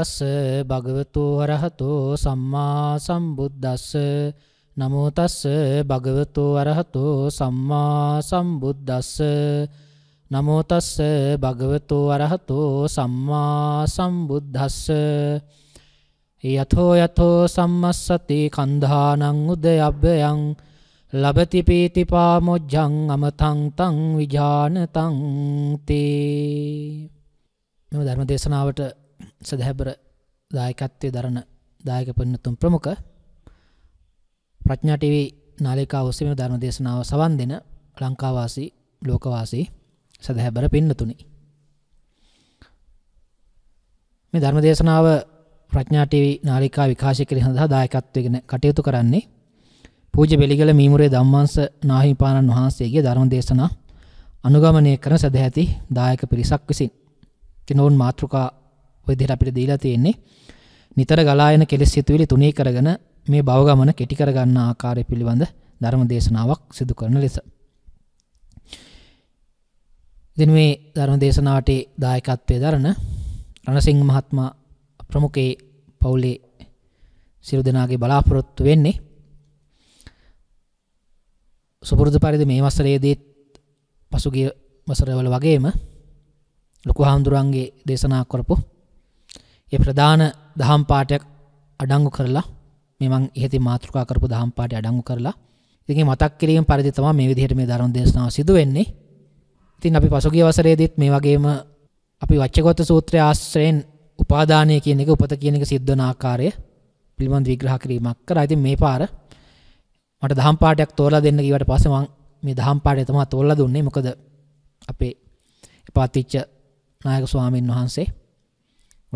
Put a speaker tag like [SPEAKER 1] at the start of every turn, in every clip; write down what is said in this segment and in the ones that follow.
[SPEAKER 1] තස්ස භගවතු වරහතෝ සම්මා සම්බුද්දස්ස නමෝ තස්ස භගවතු වරහතෝ සම්මා සම්බුද්දස්ස නමෝ තස්ස භගවතු වරහතෝ සම්මා සම්බුද්දස්ස යතෝ යතෝ සම්මස්සති කන්ධානං උදයබ්බයං ලබති පීති පාමොජ්ජං අමතං තං විජානතං තේ මේ ධර්ම දේශනාවට සදහැබර දායකත්වය දරන දායක පන්නතුම් ප්‍රමුඛ ප්‍රඥාටවී නාලිකා ඔස්සම ධර්ම දේශනාව සවන් දෙන ලංකාවාසි ලෝකවාසී සදහැබර පෙන්නතුනි. මේ ධර්ම දේශනාව ප්‍රඥාටවී නාලිකා විකාශකරය සඳහා දායකත්වගෙන කටයුතු කරන්නේ පූජ බෙලිගල මීමුරේ දම්මාන්ස නාහිපාණන් වහන්සේගේ ධර්ම දේශනා අනුගමනය කරන සැදැහැති දායක පිරිසක් විසින් තිනොවන් මාතෘකා ඔය දෙයට අපිට දීලා තියෙන්නේ නිතර ගලායන කෙලෙස් සිතුවිලි තුනී කරගෙන මේ භව ගමන කෙටි කරගන්න ආකාරය පිළිබඳ ධර්ම දේශනාවක් සිදු කරන ලෙස. ඉතින් මේ ධර්ම දේශනාවට දායකත්වයේ දරන රණසිංහ මහත්මයා ප්‍රමුඛේ පවුලේ සියලු දෙනාගේ බලාපොරොත්තු වෙන්නේ සුපුරුදු පරිදි මේ වසරේදීත් පසුගිය වසරවල වගේම ලොකු හාමුදුරන්ගේ දේශනා කරපු ඒ ප්‍රධාන දහම් පාටයක් අඩංගු කරලා මෙමං ඉහති මාතෘකා කරපු දහම් පාටය අඩංගු කරලා ඉතින් මතක් කිරීම පරිදි තමයි මේ විදිහට මේ ධර්ම දේශනාව සිදු වෙන්නේ. ඉතින් අපි පසුගිය වසරේදීත් මේ වගේම අපි වච්චගත සූත්‍රය ආශ්‍රයෙන් උපාදානය කියන එක උපත කියන එක සිද්ධ වන ආකාරය පිළිබඳ විග්‍රහ කිරීමක් කරා. ඉතින් මේ පාර මට දහම් පාඩයක් තෝරලා දෙන්න කිව්වට පස්සේ මම මේ දහම් පාඩය තමයි තෝරලා දුන්නේ. මොකද අපේ එපාතිච්ච නායක ස්වාමීන් වහන්සේ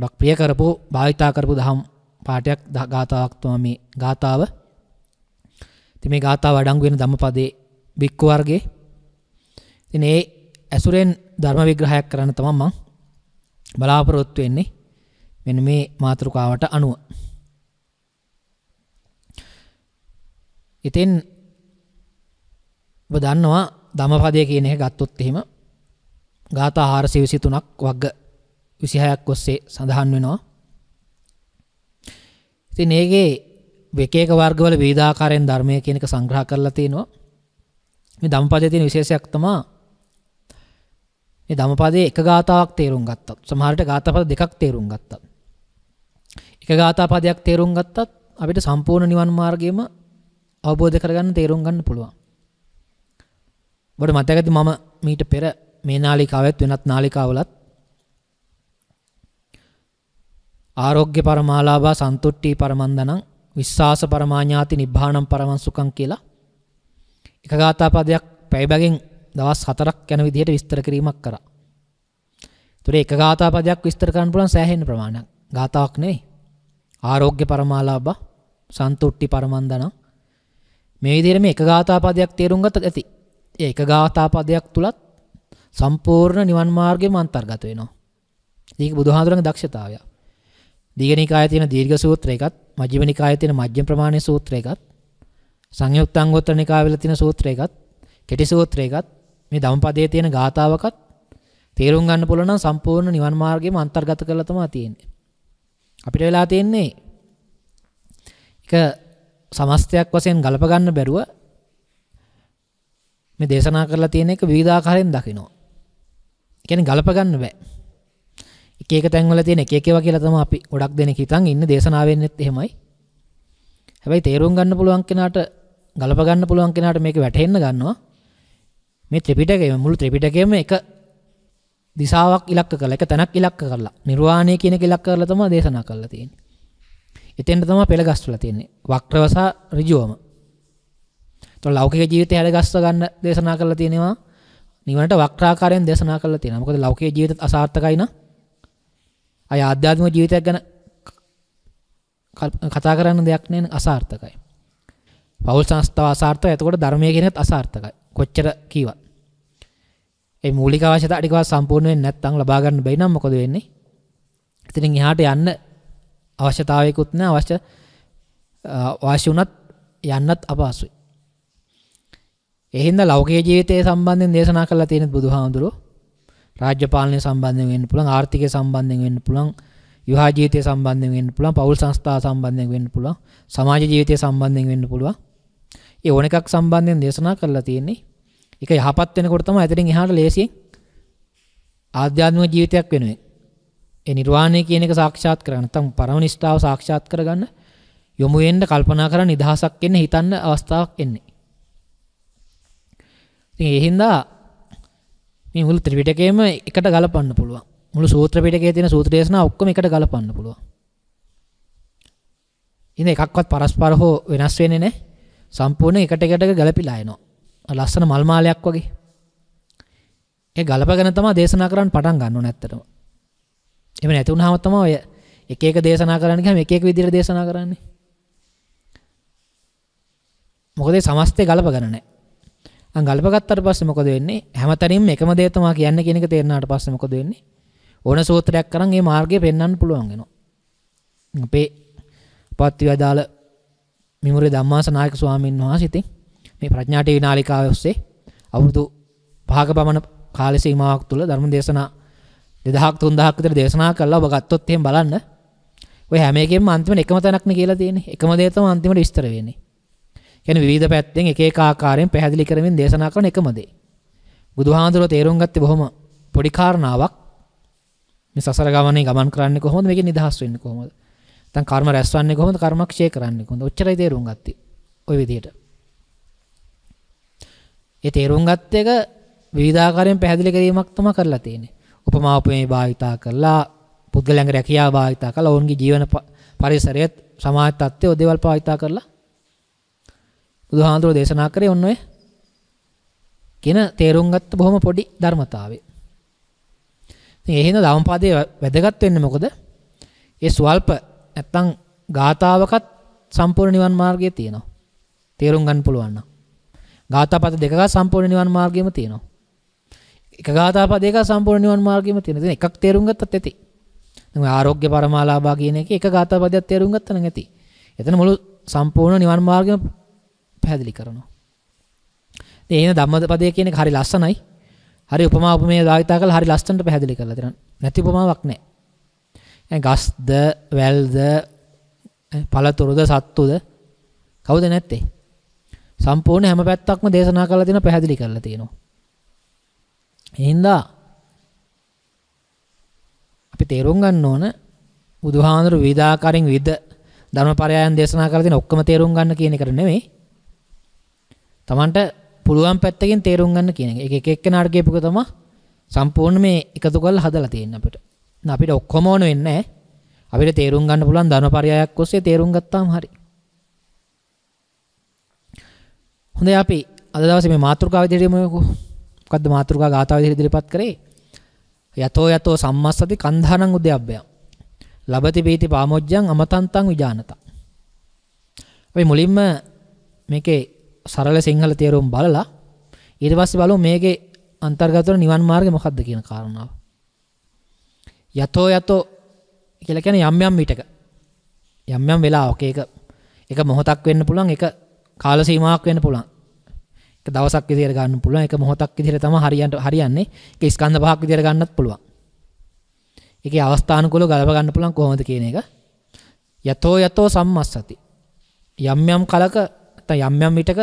[SPEAKER 1] ගොඩක් ප්‍රිය කරපු භාවිතා කරපු දහම් පාටයක් ගාථාවක් තමයි මේ ගාථාව. ඉතින් මේ ගාථාව අඩංගු වෙන ධම්මපදයේ වික්ක වර්ගයේ. ඉතින් ඒ ඇසුරෙන් ධර්ම විග්‍රහයක් කරන්න තමයි මම බලාපොරොත්තු වෙන්නේ. මෙන්න මේ මාතෘකාවට අනුව. ඉතින් ඔබ දන්නවා ධම්මපදය කියන එක ගත්තොත් එහෙම ගාථා 423ක් වග්ග විසිහයක් ඔස්සේ සඳහන් වෙනවා. ඉතින් ඒගේ වකේක වර්ගවල වේදාකාරයෙන් ධර්මය කියන එක සංග්‍රහ කරලා තියෙනවා. මේ ධම්පදයේ තියෙන විශේෂයක් තමයි මේ ධම්පදයේ එක ගාතාවක් තේරුම් ගත්තත් සමහරට ගාතාපද දෙකක් තේරුම් ගත්තත් එක ගාතාපදයක් තේරුම් ගත්තත් අපිට සම්පූර්ණ නිවන් මාර්ගයම අවබෝධ කරගන්න තේරුම් ගන්න පුළුවන්. ඔබට මතක ඇති මම මීට පෙර මේ නාලිකාවෙත් වෙනත් නාලිකාවලත් ආරෝග්‍ය පරමාලාභා සන්තුට්ටි පරමන්දනං විශ්වාස පරමාඥාති නිබ්බාණං පරමං සුඛං කියලා එක ගාථාපදයක් පැයබගෙන් දවස් 4ක් යන විදිහට විස්තර කිරීමක් කරා. ඒතර එක ගාථාපදයක් විස්තර කරන්න පුළුවන් සෑහෙන ප්‍රමාණයක්. ගාතාවක් නෙවෙයි. ආරෝග්‍ය පරමාලාභා සන්තුට්ටි පරමන්දනං මේ විදිහට මේ එක ගාථාපදයක් තේරුම් ගත ඇති. ඒ එක ගාථාපදයක් තුලත් සම්පූර්ණ නිවන් මාර්ගයම අන්තර්ගත වෙනවා. ඒක බුදුහාඳුරගේ දක්ෂතාවයක්. දීඝනිකායේ තියෙන දීර්ඝ සූත්‍ර එකත් මජ්ක්‍ධිම නිකායේ තියෙන මජ්ක්‍ධිම ප්‍රමාණයේ සූත්‍ර එකත් සංයුක්තාංගෝත්තර නිකායවල තියෙන සූත්‍ර එකත් කෙටි සූත්‍ර එකත් මේ ධම්පදයේ තියෙන ගාතාවකත් තේරුම් ගන්න පුළුවන් නම් සම්පූර්ණ නිවන් මාර්ගයේම අන්තර්ගත කරලා තමයි තියෙන්නේ. අපිට වෙලා තියෙන්නේ එක සමස්තයක් වශයෙන් ගලප ගන්න බැරුව මේ දේශනා කරලා තියෙන එක විවිධාකාරයෙන් දකිනවා. කියන්නේ ගලප ගන්න බෑ. එක එක තැන්වල තියෙන එක එකව කියලා තමයි අපි ගොඩක් දෙනෙක් හිතන් ඉන්නේ දේශනාවෙන්නෙත් එහෙමයි. හැබැයි තේරුම් ගන්න පුළුවන් කෙනාට ගලප ගන්න පුළුවන් කෙනාට මේක වැටහෙන්න ගන්නවා. මේ ත්‍රිපිටකය මුළු ත්‍රිපිටකයම එක දිශාවක් ඉලක්ක කරලා එක තැනක් ඉලක්ක කරලා නිර්වාණය කියන එක ඉලක්ක කරලා තමයි දේශනා කරලා තියෙන්නේ. එතෙන්ට තමයි පෙළ ගස්වලා තියෙන්නේ. වක්‍රවසා ඍජුවම. ඒතකොට ලෞකික ජීවිතය හැඩ ගස්ව ගන්න දේශනා කරලා තියෙනවා. නිවනට වක්‍රාකාරයෙන් දේශනා කරලා තියෙනවා. මොකද ලෞකික ජීවිතත් අසාර්ථකයි නා අය ආධ්‍යාත්මික ජීවිතයක් ගැන කතා කරන්න දෙයක් නෑ අසාර්ථකයි. පෞල් සංස්ථාව අසාර්ථකයි. එතකොට ධර්මය කියනත් අසාර්ථකයි. කොච්චර කීවත්. ඒ මූලික අවශ්‍යතා ටිකවත් සම්පූර්ණ වෙන්නේ නැත්නම් ලබා ගන්න බැරි නම් මොකද වෙන්නේ? ඉතින් එහාට යන්න අවශ්‍යතාවයකුත් නෑ අවශ්‍ය අවශ්‍ය වුණත් යන්නත් අපහසුයි. ඒ හින්දා ලෞකික ජීවිතය සම්බන්ධයෙන් දේශනා කරලා තියෙන බුදුහාමුදුරුවෝ රාජ්‍ය පාලනය සම්බන්ධයෙන් වෙන්න පුළුවන් ආර්ථිකය සම්බන්ධයෙන් වෙන්න පුළුවන් විවාහ ජීවිතය සම්බන්ධයෙන් වෙන්න පුළුවන් පවුල් සංස්ථා සම්බන්ධයෙන් වෙන්න පුළුවන් සමාජ ජීවිතය සම්බන්ධයෙන් වෙන්න පුළුවන් ඒ ඕන එකක් සම්බන්ධයෙන් දේශනා කරලා තියෙන්නේ ඒක යහපත් වෙනකොට තමයි එතනින් එහාට ලේසියෙන් ආධ්‍යාත්මික ජීවිතයක් වෙනුවෙන් ඒ නිර්වාණය කියන එක සාක්ෂාත් කරගන්න නැත්නම් පරම නිෂ්ඨාව සාක්ෂාත් කරගන්න යොමු වෙන්න කල්පනා කරලා නිදහසක් එන්න හිතන්න අවස්ථාවක් එන්නේ ඉතින් ඒ හින්දා මේ මුළු ත්‍රිපිටකයම එකට ගලපන්න පුළුවන්. මුළු සූත්‍ර පිටකයේ තියෙන සූත්‍ර දේශනා ඔක්කොම එකට ගලපන්න පුළුවන්. ඉතින් එකක්වත් පරස්පර හෝ වෙනස් වෙන්නේ නැහැ. සම්පූර්ණ එකට එකට ගලපිලා එනවා. ලස්සන මල් මාලයක් වගේ. ඒ ගලපගෙන තමයි දේශනා කරන්න පටන් ගන්න ඕන ඇත්තටම. එහෙම නැති වුණාම තමයි ඔය එක එක දේශනා කරන්න ගියාම එක එක විදිහට දේශනා කරන්නේ. මොකද ඒ සමස්තය ගලපගෙන නැහැ. දැන් ගලපගත්තට පස්සේ මොකද වෙන්නේ? හැමතැනින්ම එකම දේ තමයි කියන්නේ කියන එක තේරුණාට පස්සේ මොකද වෙන්නේ? ඕන සූත්‍රයක් කරන් මේ මාර්ගය පෙන්වන්න පුළුවන් වෙනවා. අපේ පත්විදාල මිමුරේ ධම්මාස නායක ස්වාමීන් වහන්සේ ඉතින් මේ ප්‍රඥා ටීවී නාලිකාව ඔස්සේ අවුරුදු 5ක පමණ කාල සීමාවක් තුළ ධර්ම දේශනා 2000ක් 3000ක් විතර දේශනා කළා ඔබ ගත්තොත් එහෙම බලන්න ඔය හැම එකෙම අන්තිමට එකම තැනක්නේ කියලා තියෙන්නේ. එකම දේ තමයි අන්තිමට විස්තර වෙන්නේ. කියන්නේ විවිධ පැත්තෙන් එක එක ආකාරයෙන් පැහැදිලි කරමින් දේශනා කරන එකම දේ. බුදුහාඳුරෝ තේරුම් ගත්තේ බොහොම පොඩි කාරණාවක්. මේ සසර ගමනේ ගමන් කරන්නේ කොහොමද? මේකෙන් නිදහස් වෙන්නේ කොහොමද? නැත්නම් කර්ම රැස්වන්නේ කොහොමද? කර්ම ක්ෂය කරන්නේ කොහොමද? ඔච්චරයි තේරුම් ගත්තේ. ওই විදිහට. ඒ තේරුම් ගත්ත එක විවිධාකාරයෙන් පැහැදිලි කිරීමක් තමයි කරලා තියෙන්නේ. උපමා උපමේ භාවිතා කරලා පුද්ගලයන්ගේ රැකියාව භාවිතා කරලා ඔවුන්ගේ ජීවන පරිසරයත් සමාජ තත්ත්වය ඔය දේවල් භාවිතා කරලා බුදුහාඳුර දේශනා කරේ ඔන්න ඔය කියන තේරුම් ගත්ත බොහොම පොඩි ධර්මතාවය. ඉතින් එහෙනම් ධම්මපදයේ වැදගත් වෙන්නේ මොකද? ඒ ස්වල්ප නැත්තම් ගාතාවකත් සම්පූර්ණ නිවන් මාර්ගයේ තියෙනවා. තේරුම් ගන්න පුළුවන් නම්. ගාතාපද දෙකක සම්පූර්ණ නිවන් මාර්ගයම තියෙනවා. එක ගාතාපදයක සම්පූර්ණ නිවන් මාර්ගයම තියෙනවා. ඉතින් එකක් තේරුම් ගත්තත් ඇති. දැන් ආරෝග්‍ය පරමාලාභා කියන එක එක ගාතාපදයක් තේරුම් ගත්තා නම් ඇති. එතන මුළු සම්පූර්ණ නිවන් මාර්ගයම පැහැදිලි කරනවා. ඉතින් එහෙනම් ධම්මපදය කියන එක හරි ලස්සනයි. හරි උපමා උපමේය භාවිතා කරලා හරි ලස්සනට පැහැදිලි කරලා දෙනවා. නැති උපමාවක් නැහැ. දැන් ගස්ද, වැල්ද, පළතුරුද, සත්තුද කවුද නැත්තේ? සම්පූර්ණ හැම පැත්තක්ම දේශනා කරලා දෙනවා, පැහැදිලි කරලා තියෙනවා. එහෙනම් අපි තේරුම් ගන්න ඕන බුදුහාඳුර විවිධාකාරයෙන් විද ධර්මපරයයන් දේශනා කරලා තියෙන ඔක්කොම තේරුම් ගන්න කියන එක නෙමෙයි Tamanට පුළුවන් පැත්තකින් තේරුම් ගන්න කියන එක. ඒක එක එක්කෙනාට කියපුක තමයි සම්පූර්ණ මේ එකතු කරලා හදලා තියෙන්නේ අපිට. අපිට ඔක්කොම ඕන වෙන්නේ නැහැ. අපිට තේරුම් ගන්න පුළුවන් ධර්මපරයයක් ඔස්සේ තේරුම් ගත්තාම හරි. හොඳයි අපි අද දවසේ මේ මාතෘකාව විදිහට මොකෝ? මොකද්ද මාතෘකා ගාථා විදිහට ඉදිරිපත් කරේ? යතෝ යතෝ සම්මස්සති කන්ධානං උද්‍යබ්බයං. ලබති බීති පාමොජ්ජං අමතන්තං විජානතං. අපි මුලින්ම මේකේ සරල සිංහල තේරුම් බලලා ඊට පස්සේ බලමු මේකේ අන්තර්ගතව නිවන් මාර්ගය මොකක්ද කියන කාරණාව. යතෝ යතෝ කියලා කියන්නේ යම් යම් විටක යම් යම් වෙලාවක ඒක එක මොහොතක් වෙන්න පුළුවන් එක කාල සීමාවක් වෙන්න පුළුවන්. එක දවසක් විදිහට ගන්න පුළුවන් එක මොහොතක් විදිහට තමයි හරියට හරියන්නේ. ඒක ස්කන්ධ පහක් විදිහට ගන්නත් පුළුවන්. ඒකේ අවස්ථානුකූලව ගලප ගන්න පුළුවන් කොහොමද කියන එක. යතෝ යතෝ සම්මස්සති. යම් යම් කලක නැත්නම් යම් යම් විටක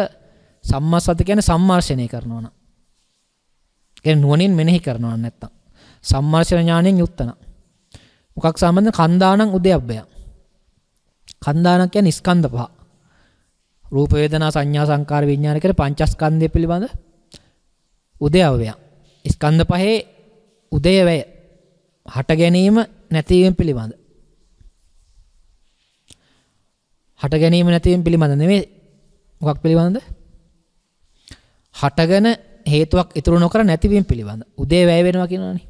[SPEAKER 1] සම්මා සති කියන්නේ සම්මර්ෂණය කරනවා නම්. කියන්නේ නුවණින් මෙනෙහි කරනවා නැත්නම් සම්මර්ෂණ ඥාණයෙන් යුක්තන. මොකක් සම්බන්ධ කන්දානම් උදයබ්බය. කන්දානම් කියන්නේ ස්කන්ධ පහ. රූප වේදනා සංඥා සංකාර විඥාන කියන පංචස්කන්ධය පිළිබඳ උදයවය. ස්කන්ධ පහේ උදයවය හට ගැනීම නැතිවීම පිළිබඳ. හට ගැනීම නැතිවීම පිළිබඳ නෙමෙයි මොකක් පිළිබඳද? හටගෙන හේතුවක් ඉතුරු නොකර නැතිවීම පිළිබඳ. උදේ වැය වෙනවා කියනවනේ.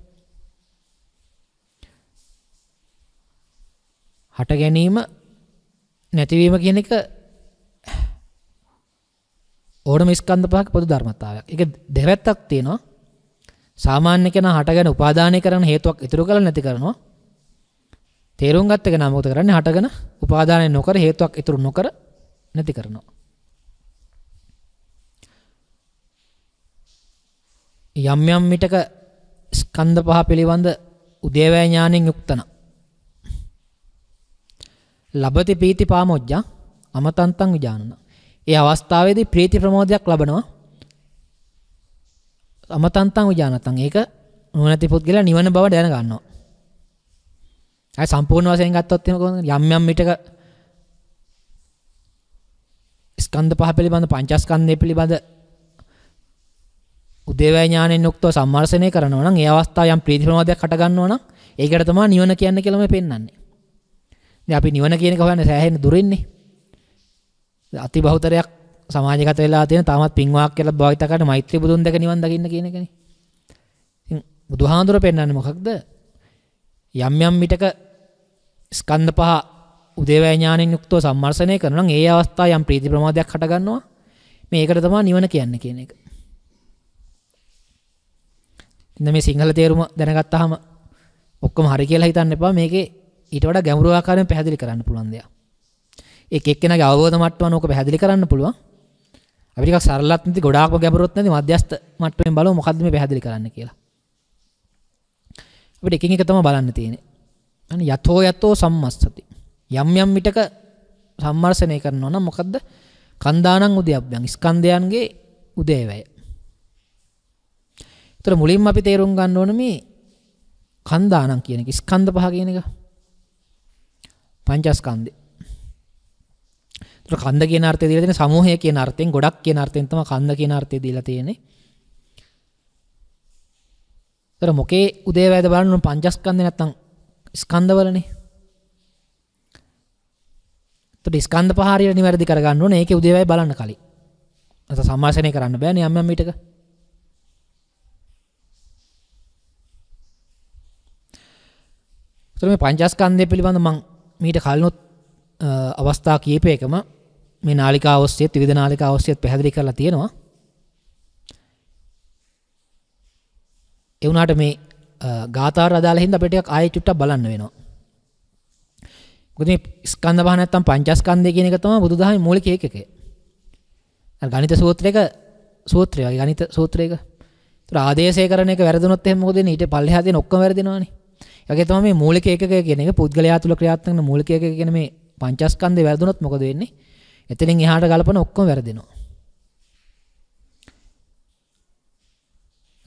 [SPEAKER 1] හට ගැනීම නැතිවීම කියන එක ඕනම ස්කන්ධ පහක පොදු ධර්මතාවයක්. ඒක දෙවැත්තක් තියෙනවා. සාමාන්‍ය කෙනා හටගෙන උපාදානය කරන හේතුවක් ඉතුරු කරලා නැති කරනවා. තේරුම් ගත්ත කෙනා මොකද කරන්නේ? හටගෙන උපාදානය නොකර හේතුවක් ඉතුරු නොකර නැති කරනවා. යම් යම් විටක ස්කන්ධ පහ පිළිබඳ උදේවැය ඥාණයෙන් යුක්තන. ලබති ප්‍රීති පාමොජ්ජා අමතන්තං විජානන. ඒ අවස්ථාවේදී ප්‍රීති ප්‍රමෝදයක් ලබනවා. අමතන්තං විජානතං ඒක නුවණැති පුද්ගලයා නිවන බව දැන ගන්නවා. අය සම්පූර්ණ වශයෙන් ගත්තොත් යම් යම් විටක ස්කන්ධ පහ පිළිබඳ පංචස්කන්ධය පිළිබඳ උදේවැය ඥානෙන් යුක්තව සම්මර්ෂණය කරනවා නම් ඒ අවස්ථාව යම් ප්‍රීති ප්‍රමෝදයක් හට ගන්නවා නම් ඒකට තමයි නිවන කියන්නේ කියලා මේ පෙන්වන්නේ. ඉතින් අපි නිවන කියන එක හොයන්නේ සෑහෙන දුරින්නේ. අති බහුතරයක් සමාජගත වෙලා තියෙන තාමත් පින්වාක් කියලා භාවිත කරන මෛත්‍රී බුදුන් දැක නිවන් දකින්න කියන එකනේ. ඉතින් බුදුහාඳුර පෙන්වන්නේ මොකක්ද? යම් යම් විටක ස්කන්ධ පහ උදේවැය ඥානෙන් යුක්තව සම්මර්ෂණය කරනවා නම් ඒ අවස්ථාව යම් ප්‍රීති ප්‍රමෝදයක් හට ගන්නවා. මේකට තමයි නිවන කියන්නේ කියන එක. ඉතින් මේ සිංහල තේරුම දැනගත්තාම ඔක්කොම හරි කියලා හිතන්න එපා මේකේ ඊට වඩා ගැඹුරු ආකාරයෙන් පැහැදිලි කරන්න පුළුවන් දෙයක්. ඒක එක්කෙනාගේ අවබෝධ මට්ටමන ඕක පැහැදිලි කරන්න පුළුවන්. අපි ටිකක් සරලත් නැති ගොඩාක්ම ගැඹුරුත් නැති මධ්‍යස්ථ මට්ටමින් බලමු මොකද්ද මේ පැහැදිලි කරන්න කියලා. අපිට එකින් එක තමයි බලන්න තියෙන්නේ. අනේ යතෝ යතෝ සම්මස්සති. යම් යම් විටක සම්මර්ෂණය කරනවා නම් මොකද්ද? කන්දානං උදයබ්බයන් ස්කන්ධයන්ගේ උදේවැය. එතකොට මුලින්ම අපි තේරුම් ගන්න ඕන මේ කන්දානම් කියන එක ස්කන්ධ පහ කියන එක. පංචස්කන්ධේ. ඒතර කන්ද කියන අර්ථය දීලා තියෙන සමූහය කියන අර්ථයෙන් ගොඩක් කියන අර්ථයෙන් තමයි කන්ද කියන අර්ථය දීලා තියෙන්නේ. ඒතර මොකේ උදේවැයද බලන්න පංචස්කන්ධේ නැත්තම් ස්කන්ධවලනේ. ඒතර ස්කන්ධ පහ හරියට නිවැරදි කරගන්න ඕනේ. ඒකේ උදේවැය බලන්න කලින්. නැත්නම් සම්මාසනය කරන්න බෑනේ යම් යම් විටක. තොර මේ පංචස්කන්දය පිළිබඳ මං මීට කල්නොත් අවස්ථා කියප එකම මේ නාලිකා ඔස්සේත් විධ නාලිකා ඔස්සයත් පැහැදිලි කරලා තියෙනවා එවුනාට මේ ගාතාර අදාලහින්ද අපටක් ආය චුට්ට බලන්න වෙනවා ගති ස්කන්ද බානත්තම් පංචස්කන්දය කියන එක තම බුදුදහම මූලික එක ගනිත සූත්‍රයක සූත්‍රය වගේ ගනිත සූත්‍රයක ආදේශය කරන එක වැරදනොත් එහමෝදන ඊට පල්ලහද නොක්ක වැරදිෙනවානේ ඒවගේ තමයි මේ මූලික ඒකක කියන එක පුද්ගලයා තුල ක්‍රියාත්මක වෙන මූලික ඒකක කියන මේ පංචස්කන්ධය වැරදුනොත් මොකද වෙන්නේ? එතනින් එහාට ගලපන ඔක්කොම වැරදෙනවා.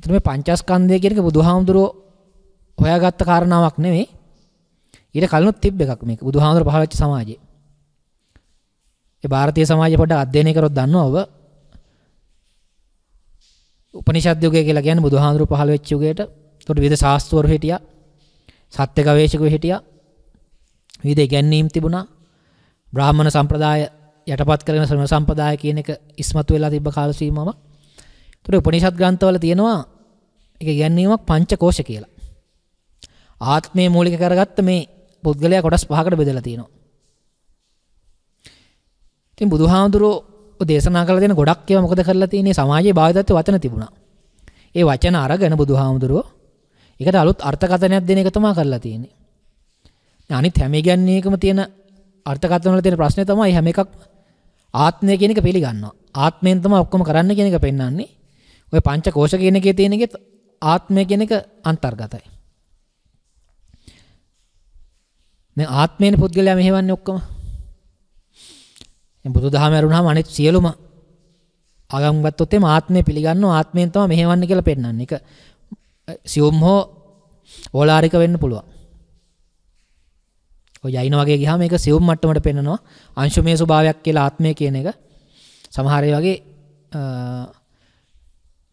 [SPEAKER 1] එතන මේ පංචස්කන්ධය කියන එක බුදුහාමුදුරුවෝ හොයාගත්ත කාරණාවක් නෙවෙයි. ඊට කලිනුත් තිබ්බ එකක් මේක. බුදුහාමුදුරුවෝ පහළ වෙච්ච සමාජයේ. ඒ ಭಾರತೀಯ සමාජය පොඩ්ඩක් අධ්‍යයනය කරොත් දන්නවා ඔබ උපනිෂද් යුගය කියලා කියන්නේ බුදුහාඳුරු පහළ වෙච්ච යුගයට. එතකොට විවිධ ශාස්ත්‍රවරු හිටියා. සත්‍ය ගවේෂකව හිටියා. විවිධ ඉගැන්වීම් තිබුණා. බ්‍රාහ්මණ සම්ප්‍රදාය යටපත් කරගෙන ශ්‍රම සම්ප්‍රදාය කියන එක ඉස්මතු වෙලා තිබ්බ කාල සීමාව. ඒතර උපනිෂද් ග්‍රන්ථවල තියෙනවා ඒක ඉගැන්වීමක් පංචකෝෂ කියලා. ආත්මය මූලික කරගත්ත මේ පුද්ගලයා කොටස් පහකට බෙදලා තියෙනවා. ඉතින් බුදුහාමුදුරුවෝ දේශනා කරලා තියෙන ගොඩක් ඒවා මොකද කරලා තියෙන්නේ සමාජයේ භාවිතත්ව වචන තිබුණා. ඒ වචන අරගෙන බුදුහාමුදුරුවෝ ඒකට අලුත් අර්ථකථනයක් දෙන එක තමයි කරලා තියෙන්නේ. දැන් අනිත් හැම ඉගැන්වීමකම තියෙන අර්ථකථන වල තියෙන ප්‍රශ්නේ තමයි හැම එකක් ආත්මය කියන එක පිළිගන්නවා. ආත්මයෙන් තමයි ඔක්කොම කරන්න කියන එක පෙන්වන්නේ. ওই පංචකෝෂ කියන එකේ තියෙන එකෙත් ආත්මය කියන එක අන්තර්ගතයි. දැන් ආත්මයනේ පුද්ගලයා මෙහෙවන්නේ ඔක්කොම. දැන් බුදුදහම ඇරුණාම අනිත් සියලුම ආගම් ගත්තොත් එම ආත්මය පිළිගන්නවා ආත්මයෙන් තමයි මෙහෙවන්නේ කියලා පෙන්වන්නේ. ඒක සියුම් හෝ ඕලාරික වෙන්න පුළුවන්. ඔය යයින වගේ ගියාම ඒක සියුම් මට්ටමට පෙන්නනවා අංශුමය ස්වභාවයක් කියලා ආත්මය කියන එක. සමහර වගේ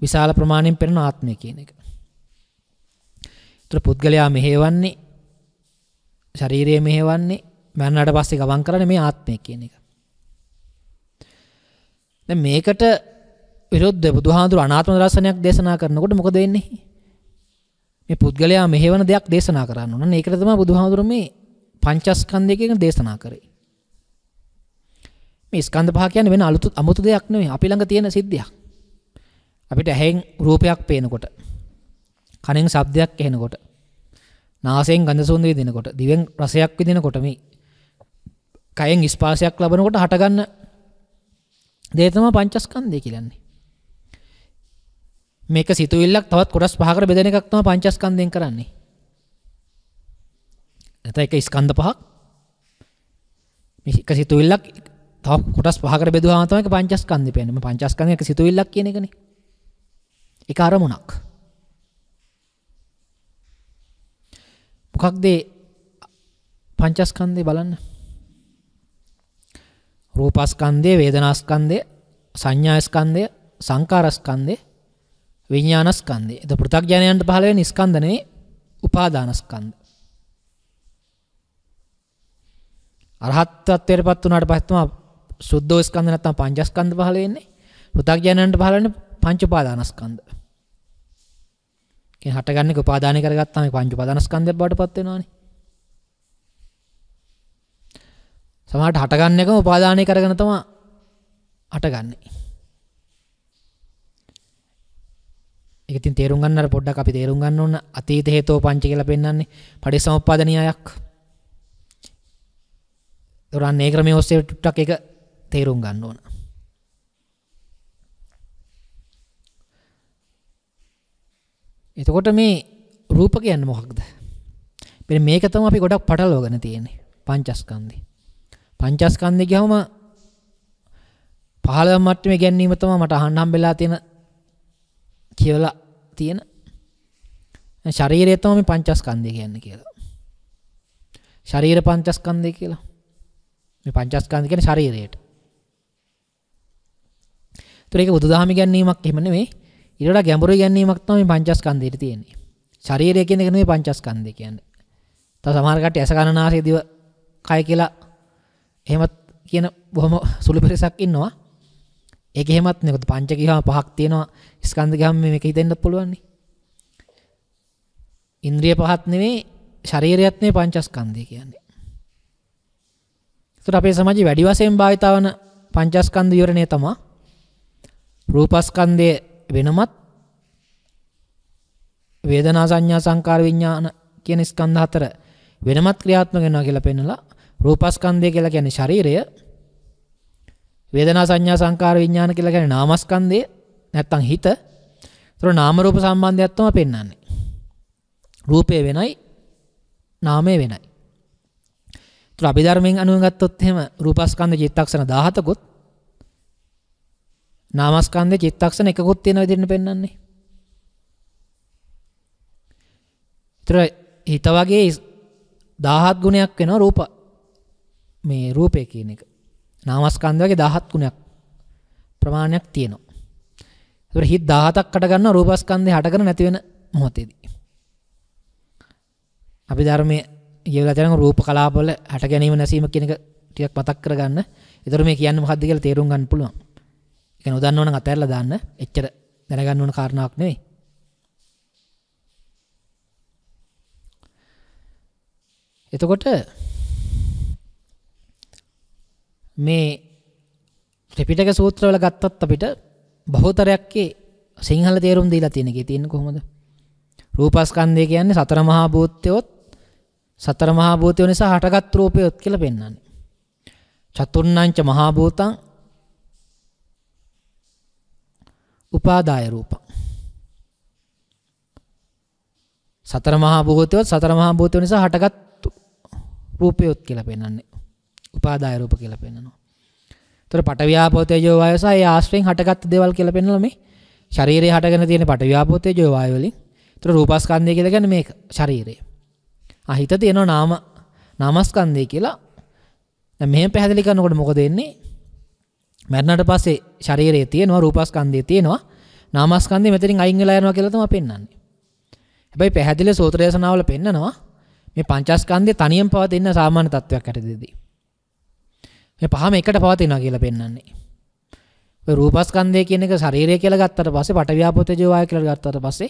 [SPEAKER 1] විශාල ප්‍රමාණයෙන් පෙනෙන ආත්මය කියන එක. ඒතර පුද්ගලයා මෙහෙවන්නේ ශරීරය මෙහෙවන්නේ මරණයට පස්සේ ගමන් කරන්නේ මේ ආත්මය කියන එක. දැන් මේකට විරුද්ධ බුදුහාඳුර අනාත්ම දර්ශනයක් දේශනා කරනකොට මොකද වෙන්නේ? මේ පුද්ගලයා මෙහෙවන දෙයක් දේශනා කරන්න ඕන. ඒකට තමයි බුදුහාමුදුරුවෝ මේ පංචස්කන්ධයකින් දේශනා කරේ. මේ ස්කන්ධ පහ කියන්නේ වෙන අලුත් අමුතු දෙයක් නෙවෙයි. අපි ළඟ තියෙන සිද්ධියක්. අපිට ඇහෙන් රූපයක් පේනකොට, කනෙන් ශබ්දයක් ඇහෙනකොට, නාසයෙන් ගඳ සුවඳ විඳිනකොට, දිවෙන් රසයක් විඳිනකොට මේ කයෙන් ස්පර්ශයක් ලබනකොට හටගන්න දේ තමයි පංචස්කන්ධය කියන්නේ. මේක සිතුවිල්ලක් තවත් කොටස් පහකට බෙදෙන එකක් තමයි පංචස්කන්ධයෙන් කරන්නේ. නැත්නම් එක ස්කන්ධ පහක් මේක සිතුවිල්ලක් තව කොටස් පහකට බෙදුවාම තමයි ඒක පංචස්කන්ධය කියන්නේ. මේ පංචස්කන්ධය එක සිතුවිල්ලක් කියන එකනේ. ඒක අරමුණක්. මොකක්ද පංචස්කන්ධය බලන්න. රූපස්කන්ධය, වේදනාස්කන්ධය, සංඥාස්කන්ධය, සංකාරස්කන්ධය විඥානස්කන්ධය. එතකොට පෘථග්ජනයන්ට පහළ වෙන ස්කන්ධ නෙවෙයි උපාදානස්කන්ධ. අරහත්ත්වයටපත් වුණාට පස්සේ තමයි සුද්ධෝ ස්කන්ධ නැත්නම් පංචස්කන්ධ පහළ වෙන්නේ. පෘථග්ජනයන්ට පහළ වෙන්නේ පංච උපාදානස්කන්ධ. කියන්නේ හටගන්නේ උපාදානය කරගත්තාම පංච උපාදානස්කන්ධයක් බවට පත් වෙනවානේ. සමහරට හටගන්න එකම උපාදානය කරගෙන තමයි හටගන්නේ. ඉතින් තේරුම් ගන්න අර පොඩ්ඩක් අපි තේරුම් ගන්න ඕන අතීත හේතෝ පංච කියලා පෙන්වන්නේ පටිච්චසමුප්පාද න්‍යායක්. ඒරන් ඒ ක්‍රමයේ ඔස්සේ ටිකක් ඒක තේරුම් ගන්න ඕන. එතකොට මේ රූප කියන්නේ මොකක්ද? මෙන්න මේක තමයි අපි ගොඩක් පටලවගෙන තියෙන්නේ. පංචස්කන්ධය. පංචස්කන්ධය කියවම 15 මට්ටමේ ගැනීම තමයි මට අහන්න හම්බෙලා තියෙන කියලා තියෙන ශරීරය තමයි පංචස්කන්ධය කියන්නේ කියලා. ශරීර පංචස්කන්ධය කියලා. මේ පංචස්කන්ධ කියන්නේ ශරීරයට. ඒතර ඒක බුදුදහම ගැනීමක් එහෙම නෙමෙයි. ඊට වඩා ගැඹුරු ගැනීමක් තමයි පංචස්කන්ධයට තියෙන්නේ. ශරීරය කියන එක නෙමෙයි පංචස්කන්ධය කියන්නේ. තව සමහර කට්ටිය ඇස කන නාසය දිව කය කියලා එහෙමත් කියන බොහොම සුළු පිරිසක් ඉන්නවා. ඒක එහෙමත් නේ පංච කියහම පහක් තියෙනවා ස්කන්ධ කියහම මේක හිතෙන්නත් පුළුවන් නේ ඉන්ද්‍රිය පහත් නෙවෙයි ශරීරයත් නේ පංචස්කන්ධය කියන්නේ එතකොට අපේ සමාජයේ වැඩි වශයෙන් භාවිතවන පංචස්කන්ධ විවරණය තමයි රූපස්කන්ධය වෙනමත් වේදනා සංඥා සංකාර විඥාන කියන ස්කන්ධ හතර වෙනමත් ක්‍රියාත්මක වෙනවා කියලා පෙන්නලා රූපස්කන්ධය කියලා කියන්නේ ශරීරය වේදනා සංඥා සංකාර විඥාන කියලා කියන්නේ නාමස්කන්ධය නැත්තම් හිත. ඒතර නාම රූප සම්බන්ධයක් තමයි පෙන්වන්නේ. රූපය වෙනයි නාමය වෙනයි. ඒතර අභිධර්මයෙන් අනුව ගත්තොත් එහෙම රූපස්කන්ධ චිත්තක්ෂණ 17කුත් නාමස්කන්ධ චිත්තක්ෂණ එකකුත් තියෙන විදිහට පෙන්වන්නේ. ඒතර හිත වගේ 17 ගුණයක් වෙනවා රූප මේ රූපය කියන එක. නාමස්කන්ධ වගේ 17 ගුණයක් ප්‍රමාණයක් තියෙනවා. ඒතර හිත 17ක් හට ගන්නවා රූපස්කන්ධය හටගෙන නැති වෙන මොහොතේදී. අපි ධර්මයේ කියවලා තියෙන රූප කලාපවල හට ගැනීම නැසීම කියන එක ටිකක් මතක් කරගන්න. ඒතර මේ කියන්නේ මොකද්ද කියලා තේරුම් ගන්න පුළුවන්. ඒ කියන්නේ උදන්නව නම් අතහැරලා දාන්න. එච්චර දැනගන්න ඕන කාරණාවක් නෙවෙයි. එතකොට මේ ත්‍රිපිටක සූත්‍රවල ගත්තත් අපිට බහුතරයක්ේ සිංහල තේරුම් දීලා තියෙන එකේ තියෙන්නේ කොහොමද? රූපස්කන්ධය කියන්නේ සතර මහා භූතයොත් සතර මහා භූතය නිසා හටගත් රූපයොත් කියලා පෙන්වන්නේ. චතුර්ණංච මහා භූතං උපාදාය රූපං සතර මහා භූතයොත් සතර මහා භූතය නිසා හටගත් රූපයොත් කියලා පෙන්වන්නේ. උපාදාය රූප කියලා පෙන්නනවා. ඒතර පටවියාපෝතේජෝ වායස ඒ ආශ්‍රයෙන් හටගත් දේවල් කියලා පෙන්නලා මේ ශරීරයේ හටගෙන තියෙන පටවියාපෝතේජෝ වාය වලින්. ඒතර රූපස්කන්ධය කියලා කියන්නේ මේක ශරීරය. ආ හිත තියෙනවා නාම නාමස්කන්ධය කියලා. දැන් මෙහෙම පැහැදිලි කරනකොට මොකද වෙන්නේ? මැරණට පස්සේ ශරීරයේ තියෙනවා රූපස්කන්ධය තියෙනවා නාමස්කන්ධය මෙතනින් අයින් වෙලා යනවා කියලා තමයි පෙන්වන්නේ. හැබැයි පැහැදිලි සූත්‍ර දේශනාවල පෙන්නනවා මේ පංචස්කන්ධය තනියෙන් පවතින සාමාන්‍ය තත්වයක් ඇතිදදී. මේ පහම එකට පවතිනවා කියලා පෙන්වන්නේ. ඔය රූපස්කන්ධය කියන එක ශරීරය කියලා ගත්තට පස්සේ පටවියාපෝතේජෝ වාය කියලා ගත්තට පස්සේ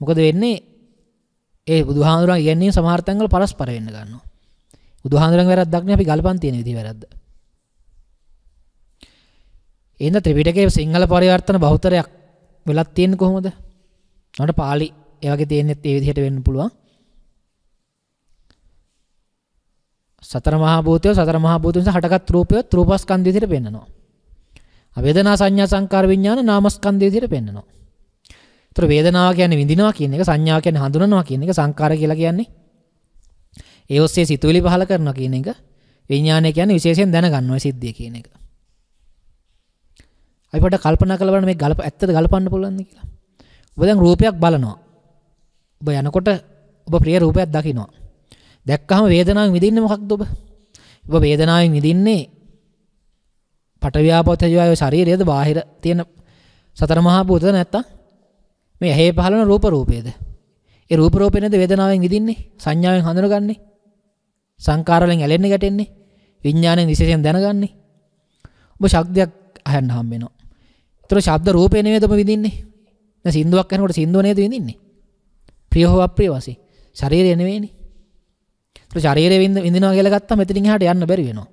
[SPEAKER 1] මොකද වෙන්නේ? ඒ බුදුහාඳුරන් කියන්නේ සමහර තැන්වල පරස්පර වෙන්න ගන්නවා. බුදුහාඳුරන්ගේ වැරද්දක් නේ අපි ගල්පන් තියෙන විදිහ වැරද්ද. එහෙනම් ත්‍රිපිටකයේ සිංහල පරිවර්තන බහුතරයක් වෙලක් තියෙන්නේ කොහොමද? උන්ට පාලි ඒ වගේ තියෙන්නේ ඒ විදිහට වෙන්න පුළුවන්. සතර මහා භූතය සතර මහා භූතය නිසා හටගත් රූපය රූපස්කන්ධය විදිහට පෙන්නනවා. වේදනා සංඥා සංකාර විඥාන නාමස්කන්ධය විදිහට පෙන්නනවා. ඒතර වේදනාව කියන්නේ විඳිනවා කියන එක සංඥා කියන්නේ හඳුනනවා කියන එක සංකාර කියලා කියන්නේ ඒ ඔස්සේ සිතුවිලි පහල කරනවා කියන එක විඥානය කියන්නේ විශේෂයෙන් දැනගන්න ඔය සිද්ධිය කියන එක. අපි පොඩ්ඩක් කල්පනා කරලා බලන්න මේ ගලප ඇත්තද ගලපන්න පුළුවන්ද කියලා. ඔබ දැන් රූපයක් බලනවා. ඔබ යනකොට ඔබ ප්‍රිය රූපයක් දකිනවා. දැක්කහම වේදනාවෙන් විඳින්නේ මොකක්ද ඔබ? ඔබ වේදනාවෙන් විඳින්නේ පටවියාපෝතජය ශරීරයේද බාහිර තියෙන සතර මහා භූතද නැත්තම් මේ ඇහි පහළන රූප රූපේද? ඒ රූප රූපේ නේද වේදනාවෙන් විඳින්නේ? සංඥාවෙන් හඳුනගන්නේ? සංකාර වලින් ඇලෙන්නේ ගැටෙන්නේ? විඥාණයෙන් විශේෂයෙන් දැනගන්නේ? ඔබ ශබ්දයක් අහන්න හම්බ වෙනවා. ඒතර ශබ්ද රූපේ නෙවෙයි ඔබ විඳින්නේ. දැන් සින්දුවක් අහනකොට සින්දුව නේද විඳින්නේ? ප්‍රිය හෝ අප්‍රිය වශයෙන්. ශරීරය නෙවෙයිනේ. ශරීරයේ විඳ විඳිනවා කියලා ගත්තා මෙතනින් එහාට යන්න බැරි වෙනවා.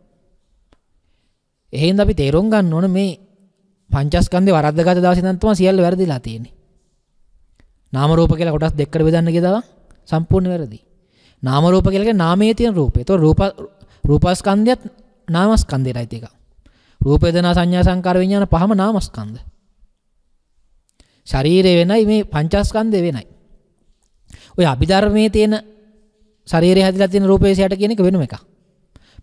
[SPEAKER 1] එහෙනම් අපි තේරුම් ගන්න ඕන මේ පංචස්කන්ධේ වරද්දගත දවසේ ඉඳන් තමයි සියල්ල වැරදිලා තියෙන්නේ. නාම රූප කියලා කොටස් දෙකකට බෙදන්න ගියදා සම්පූර්ණ වැරදි. නාම රූප කියලා කියන්නේ නාමයේ තියෙන රූපය. ඒතකොට රූප රූපස්කන්ධයත් නාමස්කන්ධයයි තියෙක. රූප වේදනා සංඥා සංකාර විඥාන පහම නාමස්කන්ධ. ශරීරය වෙනයි මේ පංචස්කන්ධය වෙනයි. ඔය අභිධර්මයේ තියෙන ශරීරය හැදිලා තියෙන රූපේශයට කියන එක වෙනම එකක්.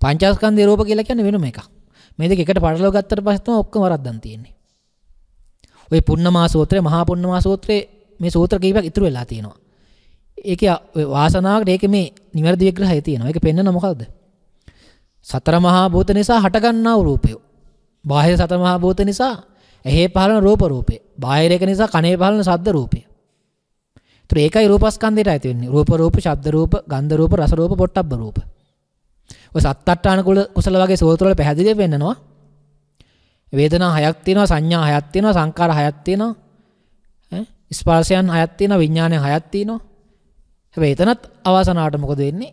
[SPEAKER 1] පංචස්කන්ධේ රූප කියලා කියන්නේ වෙනම එකක්. මේ දෙක එකට පටලව ගත්තට පස්සේ තමයි ඔක්කොම වරද්දන් තියෙන්නේ. ඔය පුන්නමා සූත්‍රය මහා පුන්නමා සූත්‍රයේ මේ සූත්‍ර කීපයක් ඉතුරු වෙලා තියෙනවා. ඒකේ ඔය වාසනාවකට ඒකේ මේ නිවැරදි විග්‍රහය තියෙනවා. ඒක පෙන්වන මොකද්ද? සතර මහා භූත නිසා හටගන්නා වූ රූපය. බාහිර සතර මහා භූත නිසා ඇහි පහළන රූප රූපේ. බාහිර එක නිසා කනේ පහළන ශබ්ද රූපේ. ඒකයි රූපස්කන්ධයට ඇති වෙන්නේ. රූප රූප, ශබ්ද රූප, ගන්ධ රූප, රස රූප, පොට්ටබ්බ රූප. ඔය සත්අට්ඨාන කුල කුසල වගේ සූත්‍ර වල පැහැදිලිව වෙන්නනවා. වේදනා හයක් තියෙනවා, සංඥා හයක් තියෙනවා, සංකාර හයක් තියෙනවා. ඈ ස්පර්ශයන් හයක් තියෙනවා, විඥානය හයක් තියෙනවා. හැබැයි එතනත් අවසනාවට මොකද වෙන්නේ?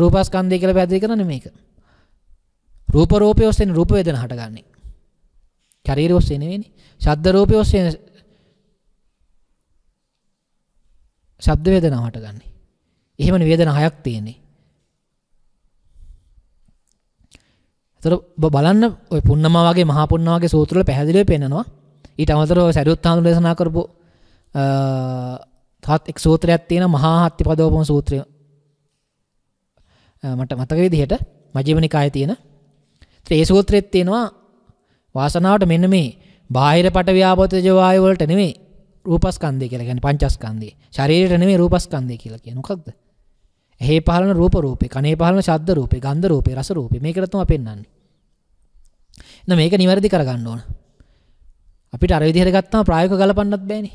[SPEAKER 1] රූපස්කන්ධය කියලා පැහැදිලි කරන්නේ මේක. රූප රූපය ඔස්සේ රූප වේදනා හටගන්නේ. ශරීරය ඔස්සේ නෙවෙයිනේ. ශබ්ද රූපය ඔස්සේ ශබ්ද වේදනාව හටගන්නේ. එහෙමනේ වේදනා හයක් තියෙන්නේ. ඒතර බලන්න ඔය පුන්නමා වගේ මහා පුන්නා වගේ සූත්‍ර වල පැහැදිලිව පෙන්නනවා. ඊට අමතරව සරියුත් හාමුදුරුවෝ දේශනා කරපු තවත් එක් සූත්‍රයක් තියෙනවා මහා හත්තිපදෝපම සූත්‍රය. මට මතක විදිහට මජ්ක්‍ධිම නිකායේ තියෙන. ඒත් ඒ සූත්‍රෙත් තියෙනවා වාසනාවට මෙන්න මේ බාහිර පට ව්‍යාපෝතජ වායු වලට නෙමෙයි රූපස්කන්දය කියලා ගැන පංචස්කන්දේ ශරීරයට නෙමේ රූපස්කන්දය කියලා කියන මොකක්ද ඇහි පහළන රූප රූපේ කනේ පහළන ශබ්ද රූපේ ගන්ධ රූපේ රස රූපේ මේකට තමයි පෙන්වන්නේ එහෙනම් මේක නිවැරදි කරගන්න ඕන අපිට අර විදිහට ගත්තාම ප්‍රායෝගික ගලපන්නත් බෑනේ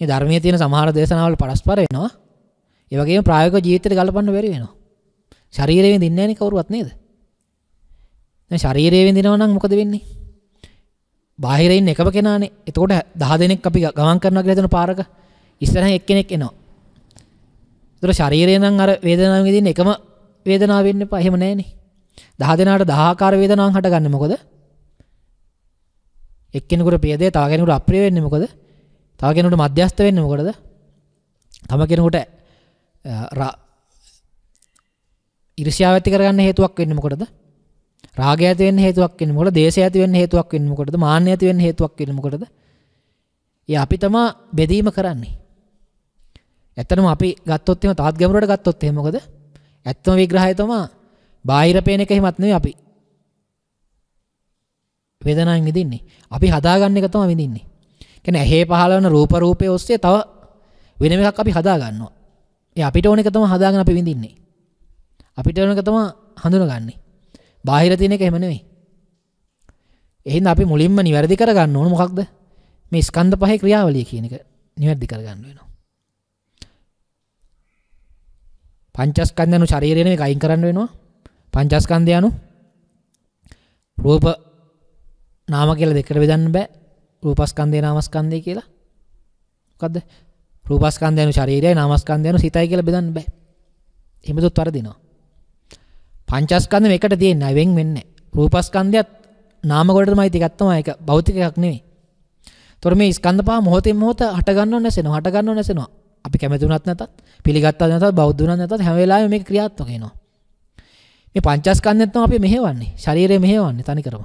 [SPEAKER 1] මේ ධර්මයේ තියෙන සමහර දේශනාවල පරස්පර වෙනවා ඒ වගේම ප්‍රායෝගික ජීවිතයට ගලපන්න බැරි වෙනවා ශරීරයෙන් දින්නේ නැණි කවුරුවත් නේද දැන් ශරීරයෙන් දිනනවා නම් මොකද වෙන්නේ බාහිරයින් එකම කෙනානේ එතකොට දහ දෙනෙක් අපි ගමන් කරනවා කියලා හිතන පාරක ඉස්සරහින් එක්කෙනෙක් එනවා. ඒතර ශරීරය නම් අර වේදනාවෙන් ඉදින්න එකම වේදනාව වෙන්න එපා. එහෙම නැහැනේ. දහ දෙනාට දහ ආකාර වේදනාවක් හටගන්නේ මොකද? එක්කෙනෙකුට ප්‍රියදේ තව කෙනෙකුට අප්‍රිය වෙන්නේ මොකද? තව කෙනෙකුට මධ්‍යස්ත වෙන්නේ මොකටද? තම කෙනෙකුට ඉරිසියාව ඇති කරගන්න හේතුවක් වෙන්නේ මොකටද? රාගය ඇති වෙන්න හේතුවක් වෙන්නේ මොකටද? දේශය ඇති වෙන්න හේතුවක් වෙන්නේ මොකටද? මාන්නය ඇති වෙන්න හේතුවක් වෙන්නේ මොකටද? ඒ අපි තමා බෙදීම කරන්නේ. ඇත්තටම අපි ගත්තොත් එහෙම තාත් ගැඹුරට ගත්තොත් එහෙම මොකද? ඇත්තම විග්‍රහය තමා බාහිර පේන එක එහෙමත් නෙවෙයි අපි. වේදනාවෙන් විඳින්නේ. අපි හදාගන්න එක තමයි විඳින්නේ. කියන්නේ ඇහි පහළ වෙන රූප රූපයේ ඔස්සේ තව වෙන එකක් අපි හදාගන්නවා. ඒ අපිට ඕන එක තමයි හදාගෙන අපි විඳින්නේ. අපිට ඕන එක තමයි හඳුනගන්නේ. බාහිර තියෙන එක එහෙම නෙවෙයි. එහෙනම් අපි මුලින්ම නිවැරදි කරගන්න ඕන මොකක්ද? මේ ස්කන්ධ පහේ ක්‍රියාවලිය කියන එක නිවැරදි කරගන්න වෙනවා. පංචස්කන්ධයන්ු ශරීරයෙන් මේක අයින් කරන්න වෙනවා. පංචස්කන්ධයන්ු රූප නාම කියලා දෙකට බෙදන්න බෑ. රූපස්කන්ධය නාමස්කන්ධය කියලා. මොකද්ද? රූපස්කන්ධයන්ු ශරීරයයි නාමස්කන්ධයන්ු සිතයි කියලා බෙදන්න බෑ. එහෙම දුත් වරදිනවා. පංචස්කන්ධ මේකට තියෙන අය වෙන් වෙන්නේ රූපස්කන්ධයත් නාම කොටට තමයි තිකක් තමයි ඒක භෞතික එකක් නෙවෙයි. ତොර මේ ස්කන්ධ පහ මොහොතින් මොහොත හට ගන්නව නැසෙනවා හට ගන්නව නැසෙනවා. අපි කැමතුණත් නැතත් පිළිගත්තත් නැතත් බෞද්ධ වුණත් නැතත් හැම වෙලාවෙම මේක ක්‍රියාත්මක වෙනවා. මේ පංචස්කන්ධයත් තමයි අපි මෙහෙවන්නේ. ශරීරය මෙහෙවන්නේ තනිකරම.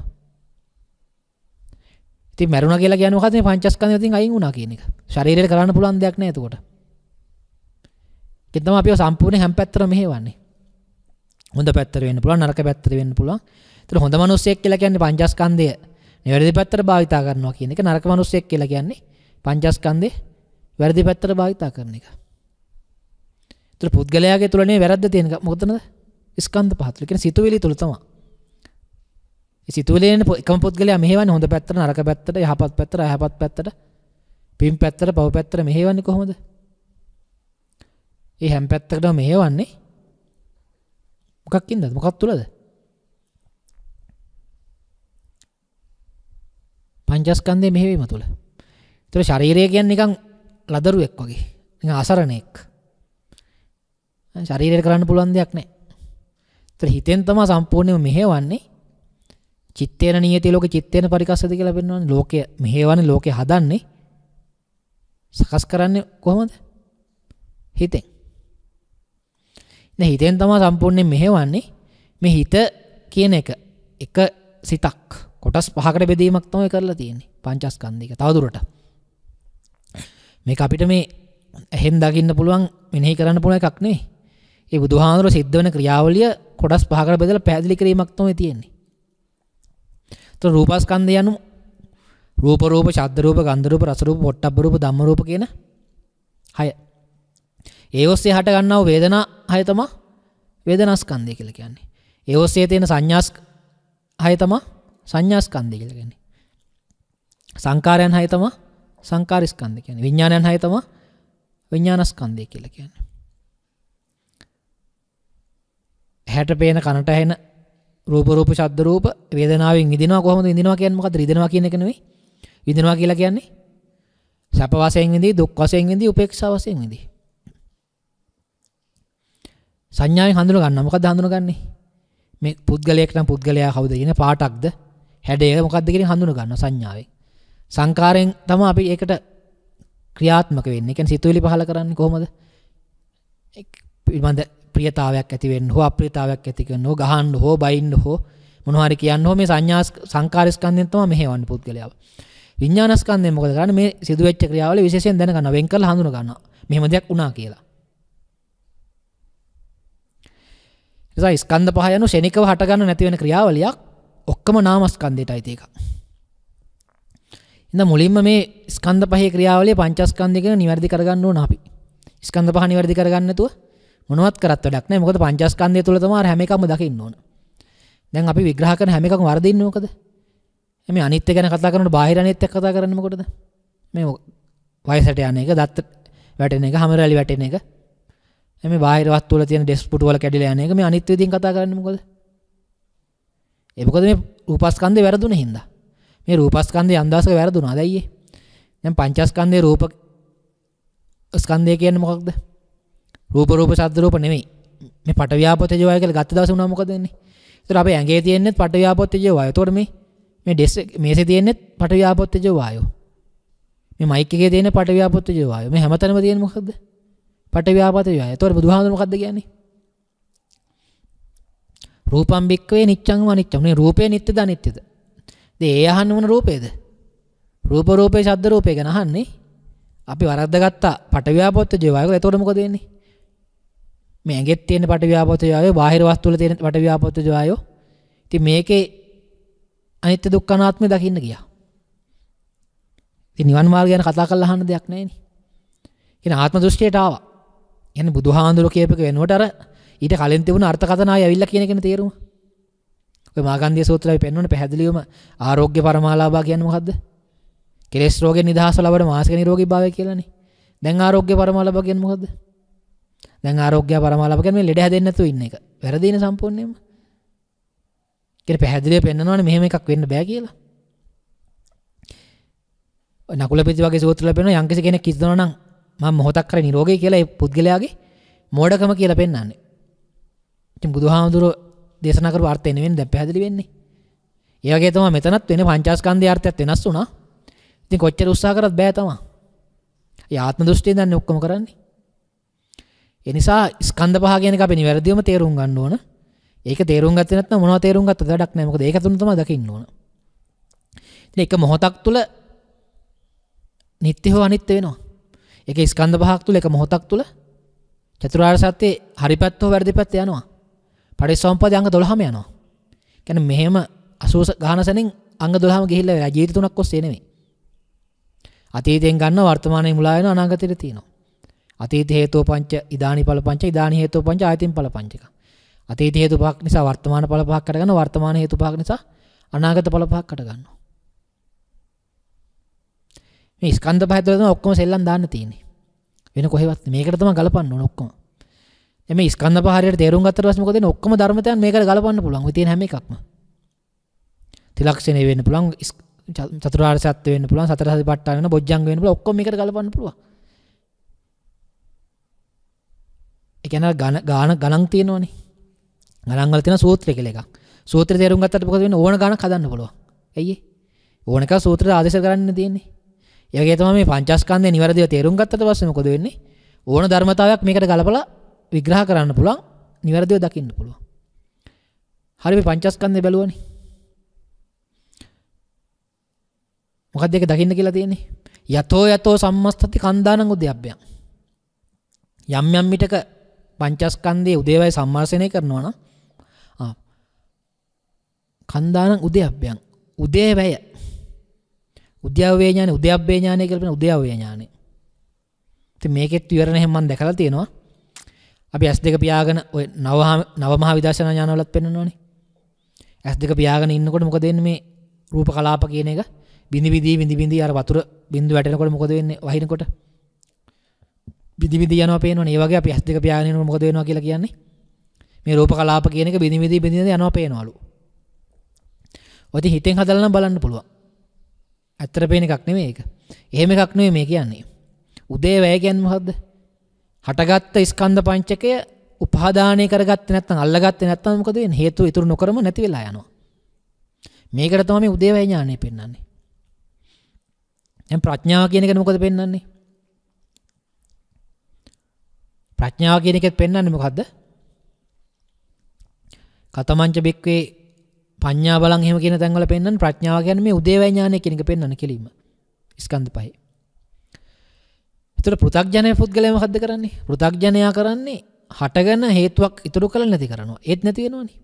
[SPEAKER 1] ඉතින් මැරුණා කියලා කියන්නේ මොකද්ද මේ පංචස්කන්ධය ඉතින් අයින් වුණා කියන එක. ශරීරයට කරන්න පුළුවන් දෙයක් නෑ එතකොට. ඒක තමයි අපිව සම්පූර්ණ හැම පැත්තටම මෙහෙවන්නේ. හොඳ පැත්තර වෙන්න පුළුවන් නරක පැත්තර වෙන්න පුළුවන්. ඒතර හොඳ මිනිස්සෙක් කියලා කියන්නේ පංචස්කන්ධය වැරදි පැත්තට භාවිතා කරනවා කියන එක නරක මිනිස්සෙක් කියලා කියන්නේ පංචස්කන්ධේ වැරදි පැත්තට භාවිතා කරන එක. ඒතර පුද්ගලයාගේ තුලනේ වැරද්ද තියෙන මොකදනද? ස්කන්ධ පහ තුල. කියන්නේ සිතුවිලි තුල තමයි. ඒ සිතුවිලිනේ එකම පුද්ගලයා මෙහෙවන්නේ හොඳ පැත්තට නරක පැත්තට යහපත් පැත්තට අයහපත් පැත්තට පින් පැත්තට පව් පැත්තට මෙහෙවන්නේ කොහොමද? ඒ හැම පැත්තකටම මෙහෙවන්නේ මොකක් ඉදද මොකක් තුළද පංචස්කන්දය මෙහෙවීම තුළ තුර ශරීරය කියන්න නිකං ලදරුවෙක් වගේ අසරණයෙක් ශරීරය කරන්න පුළුවන් දෙයක් නෑ තර හිතෙන් තමා සම්පූර්ණයම මෙහෙවන්නේ චිත්තේන නියති ලෝක චිත්තයන පරිකස්සති කියලා පෙන්වන්නේ ලෝකය මෙහෙවන්නේ ලෝකය හදන්නේ සකස් කරන්නේ කොහොමද හිතෙන් දැන් හිතෙන් තමයි සම්පූර්ණයෙන් මෙහෙවන්නේ මේ හිත කියන එක එක සිතක් කොටස් පහකට බෙදීමක් තමයි කරලා තියෙන්නේ පංචස්කන්ධයක තවදුරට මේක අපිට මේ ඇහෙන් දකින්න පුළුවන් මෙනෙහි කරන්න පුළුවන් එකක් නෙවෙයි ඒ බුදුහාඳුර සිද්ධ වෙන ක්‍රියාවලිය කොටස් පහකට බෙදලා පැහැදිලි කිරීමක් තමයි තියෙන්නේ එතකොට රූපස්කන්ධය anu රූප රූප ශබ්ද රූප ගන්ධ රූප රස රූප පොට්ටබ්බ රූප ධම්ම රූප කියන හය ඒ ඔස්සේ හට ගන්නව වේදනා හය තමා වේදනස්කන්දය කියල කියන්නේ. ඒ ඔස්සේ තියෙන සංඥාස් හය තමා සංඥාස්කන්දය කියලගන්නේ. සංකාරයන් හය තමා සංකාරිස්කන්ද කියන විඤ්ඥාණයන් හය තමා විඤ්ඥානස්කන්දය කියල කියන්න. හැට පේන කනට හෙන රූපරූප ශද්දරූප වේදනාවෙන් ඉදිනවා කොහොමද ඉදිනවා කියන්නේ මොකද රිදෙනවා කියන එක නෙවෙයි විදිනවා කියලා කියන්නේ සැප වශයෙන් ඉදී දුක් වශයෙන් ඉදී උපේක්ෂා වශයෙන් ඉදී සංඥාවෙන් හඳුන ගන්න මොකද හඳුනගන්නේ මේ පුද්ගලයෙක් නම් පුද්ගලයා කවුද කියන පාටක්ද හැඩය මොකක්ද කියන හඳුන ගන්න සංඥාවෙන් සංකාරයෙන් තමයි අපි ඒකට ක්‍රියාත්මක වෙන්නේ. ඒ කියන්නේ සිතුවිලි පහල කරන්නේ කොහොමද? පිළිබඳ ප්‍රියතාවයක් ඇති වෙන්න හෝ අප්‍රියතාවයක් ඇති කරන්න හෝ ගහන්න හෝ බයින්න හෝ මොනවා හරි කියන්න හෝ මේ සංඥා සංකාරස්කන්ධයෙන් තමයි මෙහෙවන්නේ පුද්ගලයාව. විඥානස්කන්ධයෙන් මොකද කරන්නේ? මේ සිදුවෙච්ච ක්‍රියාවල විශේෂයෙන් දැනගන්න වෙන් කරලා හඳුන ගන්නවා. මෙහෙම දෙයක් වුණා කියලා. නිසා ස්කන්ධ පහ යනු ෂණිකව හටගන්න නැති වෙන ක්‍රියාවලියක් ඔක්කොම නාමස්කන්ධයට අයිති එකක්. ඉතින් මුලින්ම මේ ස්කන්ධ පහේ ක්‍රියාවලිය පංචස්කන්ධය කියන නිවැරදි කරගන්න ඕන අපි. ස්කන්ධ පහ නිවැරදි කරගන්න නැතුව මොනවත් කරත් වැඩක් නැහැ. මොකද පංචස්කන්ධය තුල තමයි හැම එකක්ම දකින්න ඕන. දැන් අපි විග්‍රහ කරන හැම එකක්ම වර්ධින්නේ මොකද? මේ අනිත්‍ය ගැන කතා කරනකොට බාහිර අනිත්‍ය කතා කරන්නේ මොකටද? මේ වයසට යන එක, දත් වැටෙන එක, හැම රැලි වැටෙන එක, මේ බාහිර වස්තු වල තියෙන ඩෙස් පුටු වල කැඩිලා යන එක මේ අනිත් විදිහින් කතා කරන්නේ මොකද? ඒ මොකද මේ රූපස්කන්ධේ වැරදුන හින්දා. මේ රූපස්කන්ධේ යම් දවසක වැරදුනාද අයියේ? දැන් පංචස්කන්ධේ රූප ස්කන්ධය කියන්නේ මොකක්ද? රූප රූප ශබ්ද රූප නෙමෙයි. මේ පටවියාපෝතේජ වාය කියලා ගත්ත දවසේ වුණා මොකද වෙන්නේ? ඒතර අපේ ඇඟේ තියෙන්නේ පටවියාපෝතේජ වාය. ඒතකොට මේ මේ ඩෙස් මේසේ තියෙන්නේ පටවියාපෝතේජ වායෝ. මේ මයික් එකේ තියෙන පටවියාපෝතේජ වායෝ. මේ හැමතැනම තියෙන මොකක්ද? පටව්‍යාපත ව්‍යාය. එතකොට බුදුහාමුදුරුවෝ මොකද්ද කියන්නේ? රූපම් බික්කවේ නිච්ඡං වනිච්ඡං. මේ රූපේ නිට්ටද අනිත්‍යද? ඉතින් ඒ අහන්න ඕන රූපේද? රූප රූපේ ශබ්ද රූපේ ගැන අහන්නේ. අපි වරද්දගත්තා පටව්‍යාපත ජීවයක. එතකොට මොකද වෙන්නේ? මේ ඇඟෙත් තියෙන පටව්‍යාපත ජීවය, බාහිර වස්තු වල තියෙන පටව්‍යාපත ජීවය. ඉතින් මේකේ අනිත්‍ය දුක්ඛ අනාත්මය දකින්න ගියා. ඉතින් නිවන් මාර්ගය ගැන කතා කරලා අහන්න දෙයක් නැහැ නේ. කියන ආත්ම දෘෂ්ටියට ආවා. යන බුදු හාමුදුරු කියපක වෙනුවට අර ඊට කලින් තිබුණ අර්ථකථනා ඇවිල්ලා කියන එකනේ තේරුම. ඔය මාගන්ධිය සූත්‍රය පෙන්වන පැහැදිලිවම ආරෝග්‍ය පරමාලාභා කියන්නේ මොකද්ද? කෙලෙස් රෝගෙන් නිදහස ලබන මානසික නිරෝගී භාවය කියලානේ. දැන් ආරෝග්‍ය පරමාලාභා කියන්නේ මොකද්ද? දැන් ආරෝග්‍ය පරමාලාභා කියන්නේ මේ ලෙඩ හැදෙන්නේ නැතුව ඉන්න එක. වැරදීන සම්පූර්ණයෙන්ම. කියන පැහැදිලිව පෙන්නනවානේ මෙහෙම එකක් වෙන්න බෑ කියලා. නකුල පිටි වගේ සූත්‍රය පෙන්වන යම්කිසි කෙනෙක් කිස්දනවා නම් ම මොහොතක් කර නිරෝගය කියලා පුද්ගලයාගේ මෝඩකම කියලා පෙන්න්නන්නේ ති බුදු හාමුදුර දේශනකර අර්ථයනෙන් දැ පැදිලි වෙන්නේ ඒගේ තම මෙතනත් වෙන පංචාස්කන්ධය අර්ථයක් වෙනස් වුනා ඉතින් කොච්චර උත්සාහ කරත් බෑ තමා. ඒ ආත්ම දෘෂ්ටියෙන් දන්නේ ඔක්කොම කරන්නේ. ඒ නිසා ස්කන්ධ පහ කියන එක අපි නිවැරදිවම තේරුම් ගන්න ඕන. ඒක තේරුම් ගත්තේ නැත්නම් මොනවද තේරුම් ගත්තද වැඩක් නැහැ. මොකද ඒක තුන තමයි දකින්න ඕන. ඉතින් එක මොහොතක් තුල නිත්‍ය හෝ අනිත්‍ය වෙනවා. එක ස්කන්ධ පහක් තුළ එක මොහොතක් තුළ චතුරාර් සත්‍යයේ හරි පැත්තෝ වැරදි පැත්ත යනවා පඩි සම්පද අංග දොළහම යනවා කැන මෙහෙම අසූස ගානසනින් අංග දොළහම ගිහිල්ල වෙලා ජීවිත තුනක් ඔස්සේ නෙමෙයි අතීතයෙන් ගන්න වර්තමානයේ මුලා වෙන අනාගතයට තියෙනවා අතීත හේතුව පංච ඉදානි ඵල පංච ඉදානි හේතුව පංච ආයතින් ඵල පංචක අතීත හේතු පහක් නිසා වර්තමාන ඵල පහක් කරගන්න වර්තමාන හේතු පහක් නිසා අනාගත ඵල පහක් කරගන්නවා මේ ස්කන්ධ පහ ඇතුළේ තමයි ඔක්කොම සෙල්ලම් දාන්න තියෙන්නේ. වෙන කොහෙවත් මේකට තමයි ගලපන්න ඕන ඔක්කොම. දැන් මේ ස්කන්ධ පහ හරියට තේරුම් ගත්තට පස්සේ මොකද වෙන්නේ? ඔක්කොම ධර්මතයන් මේකට ගලපන්න පුළුවන්. ওই තියෙන හැම එකක්ම. තිලක්ෂණේ වෙන්න පුළුවන්, චතුරාර්ය සත්‍ය වෙන්න පුළුවන්, සතර සතිපට්ඨාන වෙන්න, බොජ්ජංග වෙන්න පුළුවන්. ඔක්කොම මේකට ගලපන්න පුළුවන්. ඒ කියන්නේ ගාන ගණන් තියෙනවනේ. ගණන් වල තියෙන සූත්‍රය කියලා එකක්. සූත්‍රය තේරුම් ගත්තට මොකද වෙන්නේ? ඕන ගණන් හදන්න පුළුවන්. ඇයි ඒ? ඕන එක සූත්‍රය ආදේශ කරන්න තියෙන්නේ. යගේ තම මේ පංචස්කන්දය නිවැරදිව තේරුම් ගත්තට පස්සේ මොකද වෙන්නේ ඕන ධර්මතාවයක් මේකට ගලපලා විග්‍රහ කරන්න පුළුවන් නිවැරදිව දකින්න පුළුවන් හරි මේ පංචස්කන්දය බැලුවනේ මොකක්ද ඒක දකින්න කියලා තියෙන්නේ යතෝ යතෝ සම්මස්තති කන්දානං උද්‍යබ්බයන් යම් යම් විටක පංචස්කන්දයේ උදේවයි සම්මාර්ශනය කරනවා නම් කන්දානං උද්‍යබ්බයන් උදේවැය උද්‍යව්‍ය ඥානෙ උද්‍යප්පේ ඥානෙ කියලා කියන උද්‍යව්‍ය ඥානෙ. ඉතින් මේකෙත් විවරණ එහෙම මම දැකලා තියෙනවා. අපි S2 පියාගෙන ඔය නව නවමහා විදර්ශනා ඥානවලත් පෙන්වනවනේ. S2 පියාගෙන ඉන්නකොට මොකද වෙන්නේ මේ රූප කලාප කියන එක? බිඳි බිඳි බිඳි බිඳි අර වතුර බිඳු වැටෙනකොට මොකද වෙන්නේ වහිනකොට? බිඳි බිඳි යනවා පේනවනේ. ඒ වගේ අපි S2 පියාගෙන ඉන්නකොට මොකද වෙනවා කියලා කියන්නේ? මේ රූප කලාප කියන එක බිඳි බිඳි බිඳි යනවා පේනවලු. ඔතින් හිතෙන් හදලා නම් බලන්න පුළුවන්. ඇත්තට පේන එකක් නෙමේ ඒක. එහෙම එකක් නෙමෙයි මේ කියන්නේ. උදේ වැය කියන්නේ මොකද්ද? හටගත්ත ස්කන්ධ පංචකය උපාදානය කරගත්තේ නැත්නම් අල්ලගත්තේ නැත්නම් මොකද වෙන්නේ? හේතු ඉතුරු නොකරම නැති වෙලා යනවා. මේකට තමයි මේ උදේ වැය ඥානය පෙන්වන්නේ. දැන් ප්‍රඥාව කියන එක මොකද පෙන්වන්නේ? ප්‍රඥාව කියන එකෙත් පෙන්වන්නේ මොකද්ද? කතමංච බික්වේ පඤ්ඤා බලං එහෙම කියන තැන්වල පෙන්වන ප්‍රඥාව කියන්නේ මේ උදේවැය ඥානය කියන එක පෙන්වන කෙලින්ම. ස්කන්ධ පහේ. එතකොට පෘථග්ජනය පුද්ගලයා මොකද්ද කරන්නේ? පෘථග්ජනයා කරන්නේ හටගෙන හේතුවක් ඉතුරු කළ නැති කරනවා. ඒත් නැති වෙනවනේ.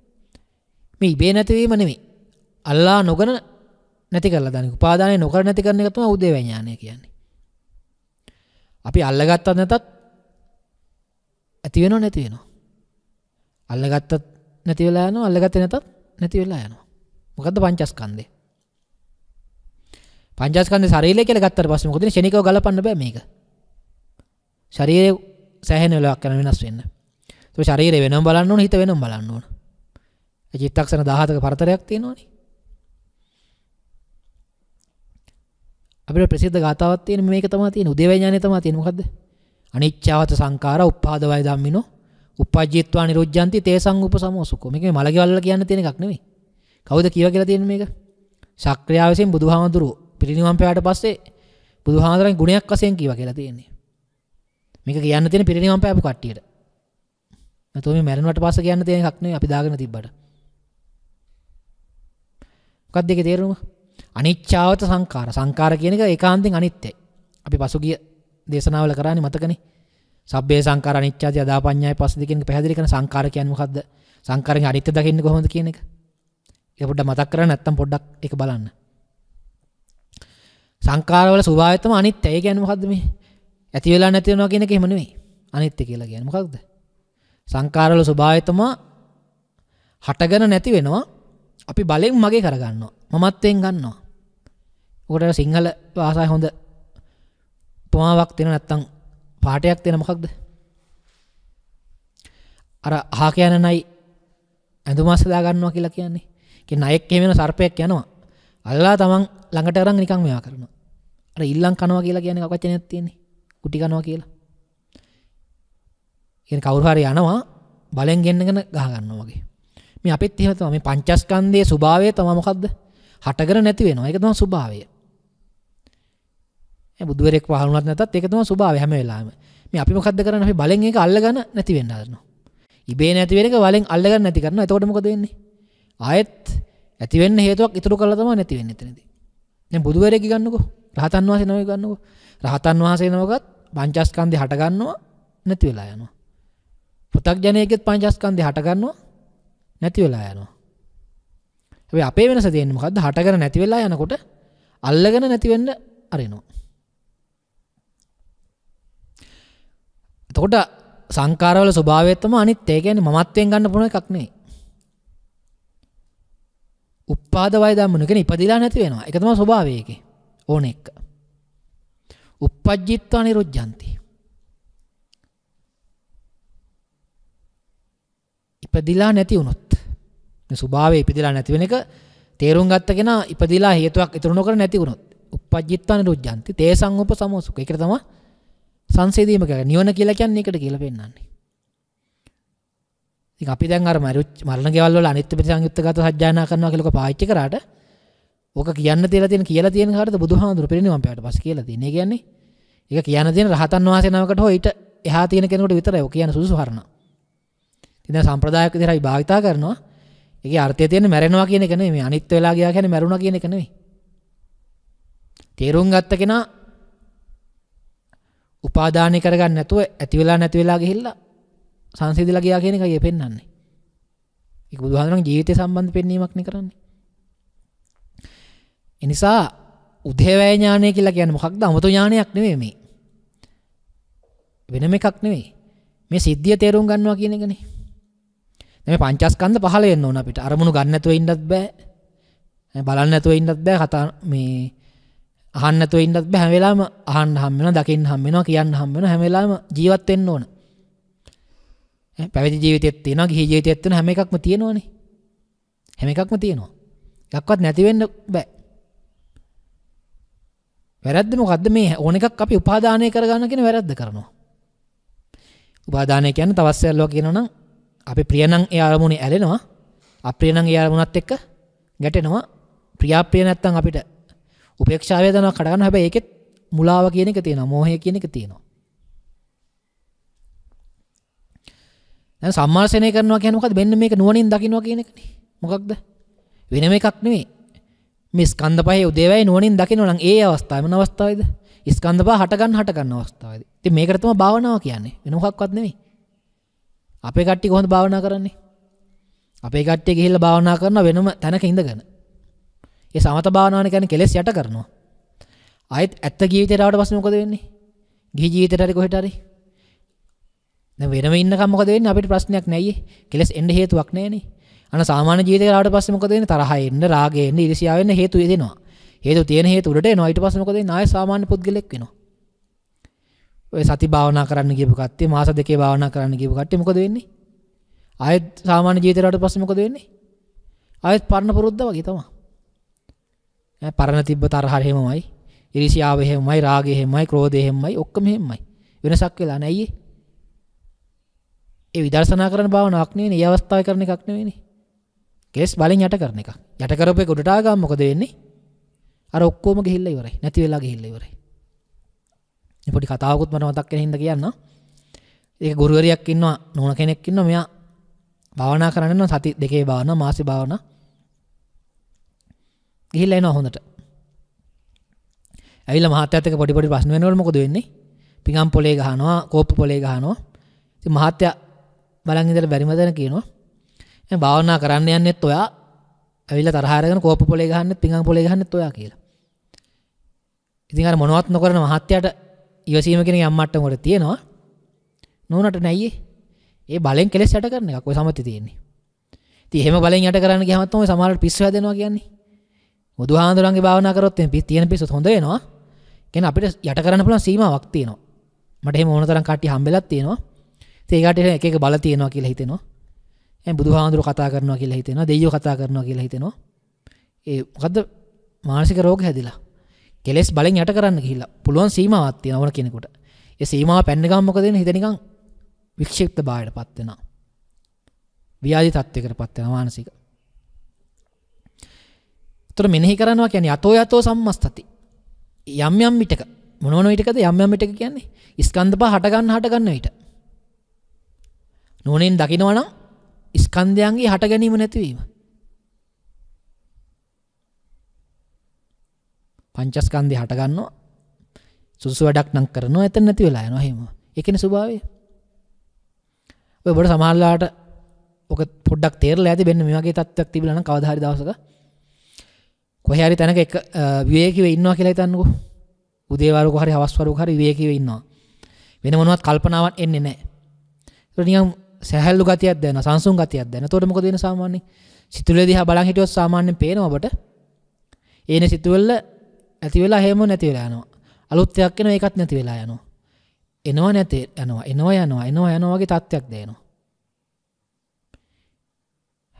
[SPEAKER 1] මේ ඉබේ නැතිවීම නෙමෙයි. අල්ලා නොගන නැති කරලා දාන එක. උපාදානය නොකර නැති කරන එක තමයි උදේවැය ඥානය කියන්නේ. අපි අල්ලගත්තත් නැතත් ඇති වෙනව නැති වෙනව. අල්ලගත්තත් නැති වෙලා යනවා අල්ලගත්තේ නැතත් නැති වෙලා යනවා. මොකද්ද පංචස්කන්ධය? පංචස්කන්ධේ ශරීරය කියලා ගත්තට පස්සේ මොකද ෂණිකව ගලපන්න බෑ මේක. ශරීරයේ සෑහෙන වෙලාවක් යන වෙනස් වෙන්න. ඒක ශරීරය වෙනම බලන්න ඕන, හිත වෙනම බලන්න ඕන. ඒ චිත්තක්ෂණ 17ක පරතරයක් තියෙනවනේ. අපිට ප්‍රසිද්ධ ගාතාවක් තියෙන මේක තමයි තියෙන උදේවැය ඥානය තමයි තියෙන මොකද්ද? අනිච්චාවත සංඛාරා උපාදවය ධම්මිනෝ උපජ්ජිත්වා නිරුද්ධಂತಿ තේසං උපසමෝසුකෝ. මේක මේ මලකෙවල් වල කියන්න තියෙන එකක් නෙමෙයි. කවුද කියවා කියලා තියෙන්නේ මේක? ශක්‍රියා විසින් බුදුහාමුදුරුව පිරිනිවන් පෑවට පස්සේ බුදුහාමුදුරන් ගුණයක් වශයෙන් කියවා කියලා තියෙන්නේ. මේක කියන්න තියෙන පිරිනිවන් පෑපු කට්ටියට. නැතෝ මේ මැරෙනාට පස්සේ කියන්න තියෙන එකක් නෙමෙයි අපි දාගෙන තිබ්බට. මොකක්ද ඒකේ තේරුම? අනිච්චාවත සංඛාර. සංඛාර කියන එක ඒකාන්තයෙන් අනිත්‍යයි. අපි පසුගිය දේශනාවල කරානේ මතකනේ. සබ්බේ සංඛාර අනිච්චාදී අදාපඤ්ඤාය පස්සද කියන එක පැහැදිලි කරන සංඛාර කියන්නේ මොකද්ද? සංඛාරෙන් අනිත්‍ය දකින්නේ කොහොමද කියන එක? ඒක පොඩ්ඩක් මතක් කරගන්න නැත්තම් පොඩ්ඩක් ඒක බලන්න. සංඛාරවල ස්වභාවය තමයි අනිත්‍ය. ඒ කියන්නේ මොකද්ද මේ? ඇති වෙලා නැති වෙනවා කියන එක එහෙම නෙමෙයි. අනිත්‍ය කියලා කියන්නේ මොකක්ද? සංඛාරවල ස්වභාවය තමයි හටගෙන නැති වෙනවා. අපි බලෙන් මගේ කරගන්නවා. මමත්වෙන් ගන්නවා. උකට සිංහල භාෂාවේ හොඳ උපමාවක් දෙන නැත්තම් පාටයක් දෙන මොකක්ද අර අහකයන නයි ඇඳුමස් දා ගන්නවා කියලා කියන්නේ කිය නයෙක් වෙන සර්පයක් යනවා අල්ලා තමන් ළඟට අරන් නිකන් මෙයා කරනවා අර ඉල්ලන් කනවා කියලා කියන්නේ කවචනයක් තියෙන්නේ කුටි කනවා කියලා කියන්නේ කවුරු හරි යනවා බලෙන් ගෙන්නගෙන ගහ ගන්නවා වගේ මේ අපිත් එහෙම තමයි මේ පංචස්කන්ධයේ ස්වභාවය තමයි මොකද්ද හටගෙන නැති වෙනවා ඒක තමයි ස්වභාවය බුදුවරෙක් වහලුණත් නැතත් ඒක තමයි ස්වභාවය හැම වෙලාවෙම. මේ අපි මොකද්ද කරන්නේ? අපි බලෙන් ඒක අල්ලගන්න නැති වෙන්න හදනවා. ඉබේ නැති වෙන එක වලෙන් අල්ලගන්න නැති කරනවා. එතකොට මොකද වෙන්නේ? ආයෙත් ඇති වෙන්න හේතුවක් ඉතුරු කරලා තමයි නැති වෙන්නේ එතනදී. දැන් බුදුවරෙක් ගන්නකෝ. රහතන් වහන්සේ නමයි ගන්නකෝ. රහතන් වහන්සේ නමකත් පංචස්කන්ධය හට ගන්නවා නැති වෙලා යනවා. පු탁ජනයෙක්ගෙත් පංචස්කන්ධය හට ගන්නවා නැති වෙලා යනවා. හැබැයි අපේ වෙනස තියෙන්නේ මොකද්ද? හටගෙන නැති වෙලා යනකොට අල්ලගෙන නැති වෙන්න අරිනවා. එතකොට සංකාරවල ස්වභාවයත්තම අනිත් ඒකයන මත්වයෙන් ගන්න පුුණ එකක්නේ උපාදවය දම්මනකෙන ඉපදිලා නැති වෙනවා එකතම ස්වභාවයක ඕන එක්ක උපජ්ජිත්වා නිරුජ්ජන්ති ඉපදිලා නැති වුණොත් ස්වභාවය ඉපදිලා නැතිවෙන එක තේරුම් ගත්ත කෙන ඉපදිලා හේතුවක් ඉතුරුණු කර නැති වුණොත් උපජ්ජිත්වා නිරුජ්ජන්ති තේ සංගප සමෝසුක එකතම සංසේදීම කර නිවන කියලා කියන්නේ එකට කියලා පෙන්වන්නේ. ඉතින් අපි දැන් අර මරණ ගෙවල් වල අනිත්‍ය ප්‍රතිසංයුක්තගත සත්‍යයනා කරනවා කියලා පාවිච්චි කරාට ඕක කියන්න තියලා තියෙන කියලා තියෙන කාටද බුදුහාඳුර පිරිනිවන් පෑවට පස්සේ කියලා තියෙන. ඒ කියන්නේ ඒක කියන්න තියෙන රහතන් වහන්සේ නමකට හෝ ඊට එහා තියෙන කෙනෙකුට විතරයි ඔක කියන සුසු හරණ. ඉතින් දැන් සම්ප්‍රදායක් විදිහට අපි භාවිතා කරනවා. ඒකේ අර්ථය තියෙන්නේ මැරෙනවා කියන එක නෙමෙයි. අනිත් වෙලා ගියා කියන්නේ මැරුණා කියන එක නෙමෙයි. තේරුම් ගත්ත කෙනා උපාදානය කරගන්න නැතුව ඇති වෙලා නැති වෙලා ගිහිල්ලා සංසිඳිලා ගියා කියන එකයි පෙන්වන්නේ. ඒක බුදුහාමුදුරන්ගේ ජීවිතය සම්බන්ධ පෙන්වීමක් නේ කරන්නේ. ඒ නිසා උදේවැය ඥානය කියලා කියන්නේ මොකක්ද? අමතු ඥානයක් නෙමෙයි මේ. වෙනම එකක් නෙමෙයි. මේ සිද්ධිය තේරුම් ගන්නවා කියන එකනේ. දැන් මේ පංචස්කන්ධ පහල වෙන්න ඕන අපිට. අරමුණු ගන්න නැතුව ඉන්නත් බෑ. බලන්න නැතුව ඉන්නත් බෑ. කතා මේ අහන්නතු ඉන්නත් බෑ හැම වෙලාවෙම අහන්න හම් වෙනවා දකින්න හම් වෙනවා කියන්න හම් වෙනවා හැම වෙලාවෙම ජීවත් වෙන්න ඕන පැවිදි ජීවිතයක් තියෙනවා ගිහි ජීවිතයක් තියෙනවා හැම එකක්ම තියෙනවනේ හැම එකක්ම තියෙනවා එකක්වත් නැති වෙන්න බෑ වැරද්ද මොකද්ද මේ ඕන එකක් අපි උපාදානය කරගන්න කියන වැරද්ද කරනවා උපාදානය කියන්නේ තවස් සැලුවා කියනවනම් අපි ප්‍රියනම් ඒ අරමුණේ ඇලෙනවා අප්‍රියනම් ඒ අරමුණත් එක්ක ගැටෙනවා ප්‍රියාප්‍රිය නැත්තම් අපිට උපේක්ෂා වේදනාව කඩ ගන්න හැබැයි ඒකෙත් මුලාව කියන එක තියෙනවා මෝහය කියන එක තියෙනවා දැන් සම්මාසනය කරනවා කියන්නේ මොකද්ද මෙන්න මේක නුවණින් දකින්නවා කියන එකනේ මොකක්ද වෙනම එකක් නෙමෙයි මේ ස්කන්ධ පහේ උදේවැයි නුවණින් දකිනවා නම් ඒ අවස්ථාව මොන අවස්ථාවේද ස්කන්ධ පහ හට ගන්න හට ගන්න අවස්ථාවේදී ඉතින් මේකට තමයි භාවනාව කියන්නේ වෙන මොකක්වත් නෙමෙයි අපේ කට්ටිය කොහොමද භාවනා කරන්නේ අපේ කට්ටිය ගිහිල්ලා භාවනා කරන වෙනම තැනක ඉඳගෙන ඒ සමත භාවනාව කියන්නේ කෙලෙස් යට කරනවා. ආයෙත් ඇත්ත ජීවිතයට ආවට පස්සේ මොකද වෙන්නේ? ගිහි ජීවිතයට හරි කොහෙට හරි දැන් වෙනම ඉන්නකම් මොකද වෙන්නේ? අපිට ප්‍රශ්නයක් නැయ్యේ. කෙලෙස් එන්න හේතුවක් නැහැනේ. අන්න සාමාන්‍ය ජීවිතයකට ආවට පස්සේ මොකද වෙන්නේ? තරහ එන්න, රාගය එන්න, iriසියාව එන්න හේතු දෙනවා. හේතු තියෙන හේතු උඩට එනවා. ඊට පස්සේ මොකද වෙන්නේ? ආයෙ සාමාන්‍ය පුද්ගලෙක් වෙනවා. ඔය සති භාවනා කරන්න කියපු කට්ටිය මාස දෙකේ භාවනා කරන්න කියපු කට්ටිය මොකද වෙන්නේ? ආයෙත් සාමාන්‍ය ජීවිතයට ආවට පස්සේ මොකද වෙන්නේ? ආයෙත් පරණ පුරුද්ද වගේ තමයි. පරණ තිබ්බ තරහ එහෙමමයි ඉරිසියාව එහෙමමයි රාගය එහෙමමයි ක්‍රෝධය එහෙමමයි ඔක්කොම එහෙමමයි වෙනසක් වෙලා නැහැ අයියේ ඒ විදර්ශනා කරන භාවනාවක් නෙවෙයි ඒ අවස්ථාවේ කරන එකක් නෙවෙයිනේ කෙලස් බලෙන් යට කරන එකක් යට කරපු එක උඩට ආගම මොකද වෙන්නේ අර ඔක්කොම ගිහිල්ලා ඉවරයි නැති වෙලා ගිහිල්ලා ඉවරයි මේ පොඩි කතාවකුත් මට මතක් වෙන හින්දා කියන්න ඒක ගුරුවරියක් ඉන්නවා නෝන කෙනෙක් ඉන්නවා මෙයා භාවනා කරන්න සති දෙකේ භාවනා මාසේ භාවනා ගිහිල්ල එන හොඳට ඇල මහතක පොඩිපොඩි ප්‍රශ්න වෙනවල්මකොද වෙන්නේ පිගම් පොලේ ගහනවා කෝප්ප පොලේ ගහනවා මහත්‍ය බලංගිදර බැරිමතන කියනවා භාවනා කරන්න යන්නෙත් ඔයා ඇවිල තරහරගෙන කෝප පොලේ ගහන්න පිගම් පොලේ ගහන්න ඔයා කියලා ඉතින් අර මොනවත් නොකරන මහත්‍යයට ඉවසීම කෙන අම්මට්ටමට තියෙනවා නෝනට නැයි ඒ බලෙන් කෙලෙස් යට කරන එකක් ඔය සමති තියෙන්නේ තිහෙම බලින් යට කරන්න ගහමත්ම සමාලට පිස්ව දෙනවා කියන්නේ බුදු හාමුදුරන්ගේ භාවනකරොත් තියෙන පිසුත් හොඳ වෙනවා කෙන අපිට යට කරන්න පුළන් සීමාවක් තියෙනවා මට එහම ඕන තරම් කට්ටි හම්බෙලක් තියෙනවා ඒකට එක බල තියෙනවා කියලා හිතෙනවා ඇ බුදු හාමුදුරු කතා කරනවා කියලා හිතෙනවා දෙයෝ කතා කරනවා කියලා හිතෙනවා ඒ මොකද මානසික රෝග හැදිලා කෙලෙස් බලින් යට කරන්න කියලා පුළුවන් සීමාවත් තියෙන ඕන කෙනෙකුට ඒ සීමාව පැන්නගම් මොකද වෙන හිත නිකන් වික්ෂිප්ත බාහිර පත් වෙනවා ව්‍යාධි තත්ත්වයකට පත් වෙනවා මානසික තොර මෙනෙහි කරනවා කියන්නේ අතෝ යතෝ සම්මස්තති. යම් යම් විටක මොන මොන විටකද යම් යම් විටක කියන්නේ ස්කන්ධ පහ හට ගන්න හට ගන්න විට. නෝනෙන් දකිනවා නම් ස්කන්ධයන්ගේ හට ගැනීම නැතිවීම. පංචස්කන්ධය හට ගන්නවා. සුසු වැඩක් නම් කරනවා එතන නැති වෙලා යනවා එහෙම. ඒකනේ ස්වභාවය. ඔය බඩ සමහරලාට ඔක පොඩ්ඩක් තේරලා ඇති මෙන්න මේ වගේ තත්ත්වයක් තිබුණා නම් කවදා හරි දවසක කොහරි තැනක එක වියේකිව ඉන්නවා කියලා හිතන්නකෝ උදේවරු හරි හවස්වරු හරි විවේකීව ඉන්නවා වෙන මොනවත් කල්පනාවක් එන්නේ නැහැ ඒතකොට නිකන් සැහැල්ලු ගතියක් දැනෙනවා සංසුන් ගතියක් දැනෙනවා එතකොට මොකද වෙන්නේ සාමාන්‍යයෙන් සිතුවිලි දිහා බලන් හිටියොත් සාමාන්‍යයෙන් පේනවා ඔබට ඒන සිතුවිල්ල ඇති වෙලා හැම නැති වෙලා යනවා අලුත් එකක් එනවා ඒකත් නැති වෙලා යනවා එනවා නැති යනවා එනවා යනවා එනවා යනවා වගේ තත්ත්වයක් දැනෙනවා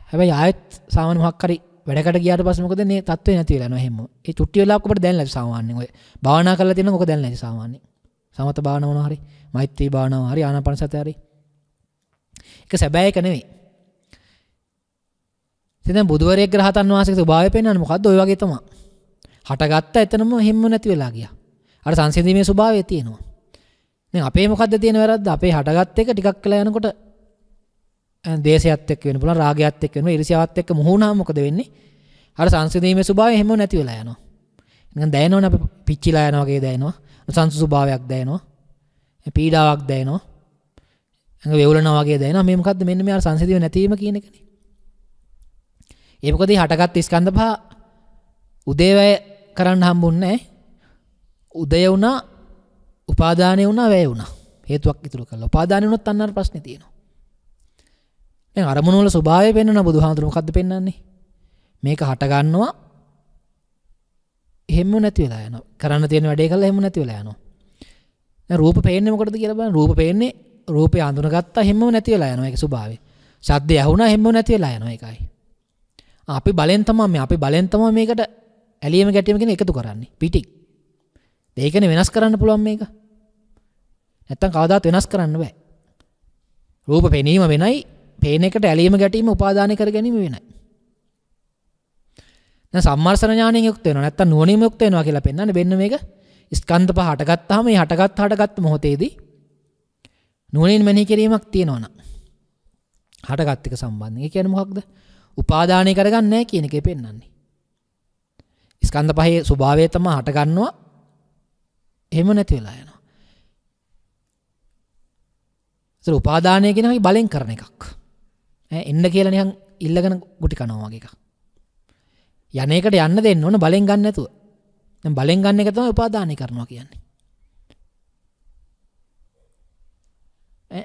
[SPEAKER 1] හැබැයි ආයෙත් සාමාන්‍ය මොකක් හරි වැඩකට ගියාට පස්සේ මොකද මේ තත්ත්වේ නැති වෙලා යනවා එහෙම. ඒ චුට්ටි වෙලාවක ඔබට දැන් ලැබි සාමාන්‍යයෙන් ඔය භාවනා කරලා තියෙනවා මොකද දැන් ලැබි සාමාන්‍යයෙන්. සමත භාවනාව මොනවා හරි, මෛත්‍රී භාවනාව හරි, ආනාපාන සතිය හරි. ඒක සැබෑ එක නෙවෙයි. ඉතින් දැන් බුදුවරයෙක් ග්‍රහතන් වහන්සේගේ ස්වභාවය පෙන්වන්නේ මොකද්ද? ওই වගේ තමයි. හටගත්ත එතනම හැමම නැති වෙලා ගියා. අර සංසිඳීමේ ස්වභාවය තියෙනවා. දැන් අපේ මොකද්ද තියෙන වැරද්ද? අපේ හටගත්ත එක ටිකක් කළා යනකොට දේශයත් එක්ක වෙන්න පුළුවන් රාගයත් එක්ක වෙන්න ඉරිසියාවත් එක්ක මුහුණාම මොකද වෙන්නේ අර සංසිඳීමේ ස්වභාවය එහෙම නැති වෙලා යනවා නිකන් දැනෙනවනේ අපි පිච්චිලා යනවා වගේ දැනෙනවා සංසු ස්වභාවයක් දැනෙනවා පීඩාවක් දැනෙනවා ඇඟ වෙවුලනවා වගේ දැනෙනවා මේ මොකද්ද මෙන්න මේ අර සංසිඳීම නැතිවීම කියන එකනේ ඒ මොකද හටගත් ස්කන්ධ පහ උදේවැය කරන්න හම්බුන්නේ උදය වුණා උපාදානය වුණා වැය වුණා හේතුවක් ඉතුරු කරලා උපාදානය වුණොත් අන්න අර ප්‍රශ්නේ තියෙනවා දැන් අරමුණු වල ස්වභාවය පෙන්වන බුදුහාඳුර මොකද්ද පෙන්වන්නේ? මේක හට ගන්නවා. එහෙම නැති වෙලා යනවා. කරන්න තියෙන වැඩේ කළා එහෙම නැති වෙලා යනවා. දැන් රූප පේන්නේ මොකටද කියලා බලන්න. රූප පේන්නේ රූපේ අඳුනගත්තා හැමම නැති වෙලා යනවා ඒක ස්වභාවය. ශබ්දය ඇහුණා හැමම නැති වෙලා යනවා ඒකයි. අපි බලෙන් තමයි මේ අපි බලෙන් තමයි මේකට ඇලීම ගැටීම කියන එකතු කරන්නේ. පිටි. ඒකනේ වෙනස් කරන්න පුළුවන් මේක. නැත්තම් කවදාවත් වෙනස් කරන්න බෑ. රූප පෙනීම වෙනයි පේන එකට ඇලීම ගැටීම උපාදානය කර ගැනීම වෙනයි. දැන් සම්මාර්සන ඥාණයෙන් යුක්ත වෙනවා නැත්තම් නුවණින් යුක්ත වෙනවා කියලා පෙන්වන්නේ මෙන්න මේක ස්කන්ධ පහ හටගත්තාම මේ හටගත් හටගත් මොහොතේදී නුවණින් මෙනෙහි කිරීමක් තියෙනවා නම් හටගත් එක සම්බන්ධයෙන්. ඒ කියන්නේ මොකක්ද? උපාදානය කරගන්නේ නැහැ කියන එකේ පෙන්වන්නේ. ස්කන්ධ පහේ ස්වභාවය තමයි හටගන්නවා. එහෙම නැති වෙලා යනවා. ඒක උපාදානය කියන එක බලෙන් කරන එකක්. එන්න කියලා නිකන් ඉල්ලගෙන ගුටි කනවා වගේ එකක්. යන්නේකට යන්න දෙන්න ඕන බලෙන් ගන්න නැතුව. දැන් බලෙන් ගන්න එක තමයි උපාදානය කරනවා කියන්නේ. ඈ